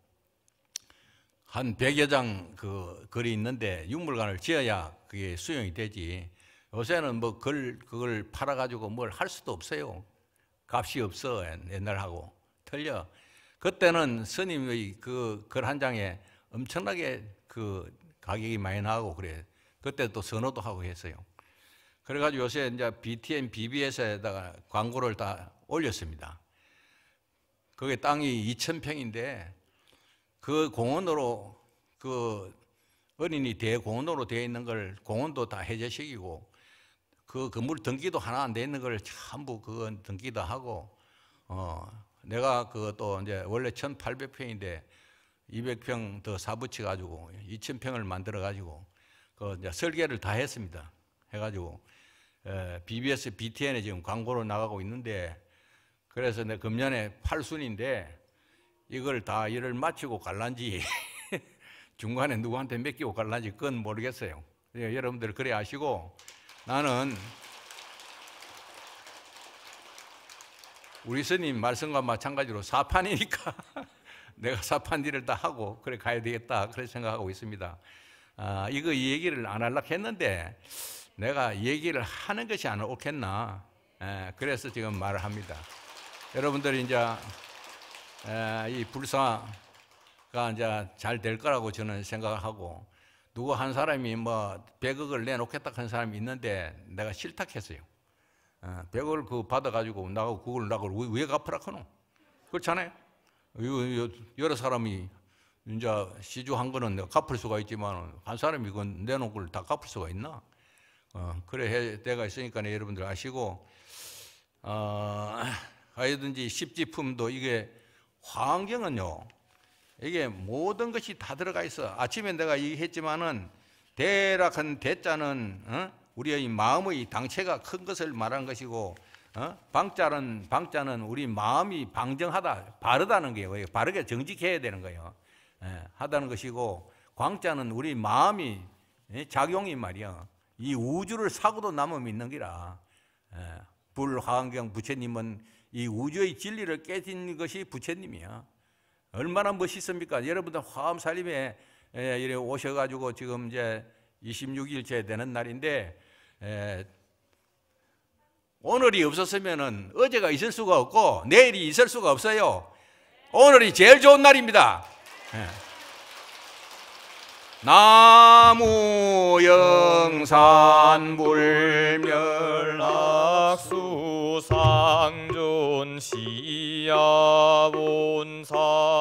한백여장 그 글이 있는데 유물관을 지어야 그게 수용이 되지 요새는 뭐 그걸, 그걸 팔아가지고 뭘 할 수도 없어요. 값이 없어, 옛날하고. 틀려. 그때는 스님의 그 글 한 장에 엄청나게 그 가격이 많이 나고 그래. 그때 또 선호도 하고 했어요. 그래가지고 요새 이제 BTN, BBS에다가 광고를 다 올렸습니다. 그게 땅이 2,000평인데 그 공원으로 그 어린이 대공원으로 되어 있는 걸 공원도 다 해제시키고 그 건물 등기도 하나 안 돼 있는 걸 전부 그건 등기도 하고 어 내가 그또 이제 원래 1,800평인데 200평 더 사붙여 가지고 2,000평을 만들어 가지고 그 이제 설계를 다 했습니다. 해 가지고 에, BBS BTN에 지금 광고로 나가고 있는데 그래서 내 금년에 8순인데 이걸 다 일을 마치고 갈란지 중간에 누구한테 맡기고 갈란지 그건 모르겠어요. 예, 여러분들 그래 아시고 나는 우리 스님 말씀과 마찬가지로 사판이니까 내가 사판 일을 다 하고 그래 가야 되겠다 그렇게 생각하고 있습니다. 아, 이거 이 얘기를 안 하려고 했는데 내가 얘기를 하는 것이 안 옳겠나 에, 예, 그래서 지금 말을 합니다. 여러분들이 제 에, 예, 이 불사가 이제 잘 될 거라고 저는 생각하고 누구 한 사람이 뭐 100억을 내놓겠다 한 사람이 있는데 내가 싫다 했어요. 어, 100억을 그 받아가지고 나가 그걸 나가 왜 갚으라 카노? 그렇잖아요. 여러 사람이 이제 시주한 거는 내가 갚을 수가 있지만 한 사람이 이건 내놓은 걸다 갚을 수가 있나? 어, 그래 해, 때가 있으니까 여러분들 아시고 어, 하여든지 십지품도 이게 환경은요 이게 모든 것이 다 들어가 있어. 아침에 내가 얘기했지만은 대락한 대자는 어? 우리의 마음의 당체가 큰 것을 말한 것이고 어? 방자는 방자는 우리 마음이 방정하다 바르다는 거예요. 바르게 정직해야 되는 거예요. 예, 하다는 것이고 광자는 우리 마음이 예, 작용이 말이야. 이 우주를 사고도 남음 있는 기라. 예, 불화환경 부처님은 이 우주의 진리를 깨진 것이 부처님이야. 얼마나 멋있습니까? 여러분들 화엄 살림에 예, 이래 오셔가지고 지금 이제 26일째 되는 날인데 예, 오늘이 없었으면은 어제가 있을 수가 없고 내일이 있을 수가 없어요. 오늘이 제일 좋은 날입니다. 예. 나무 영산 불멸 악수 상존 시야 본사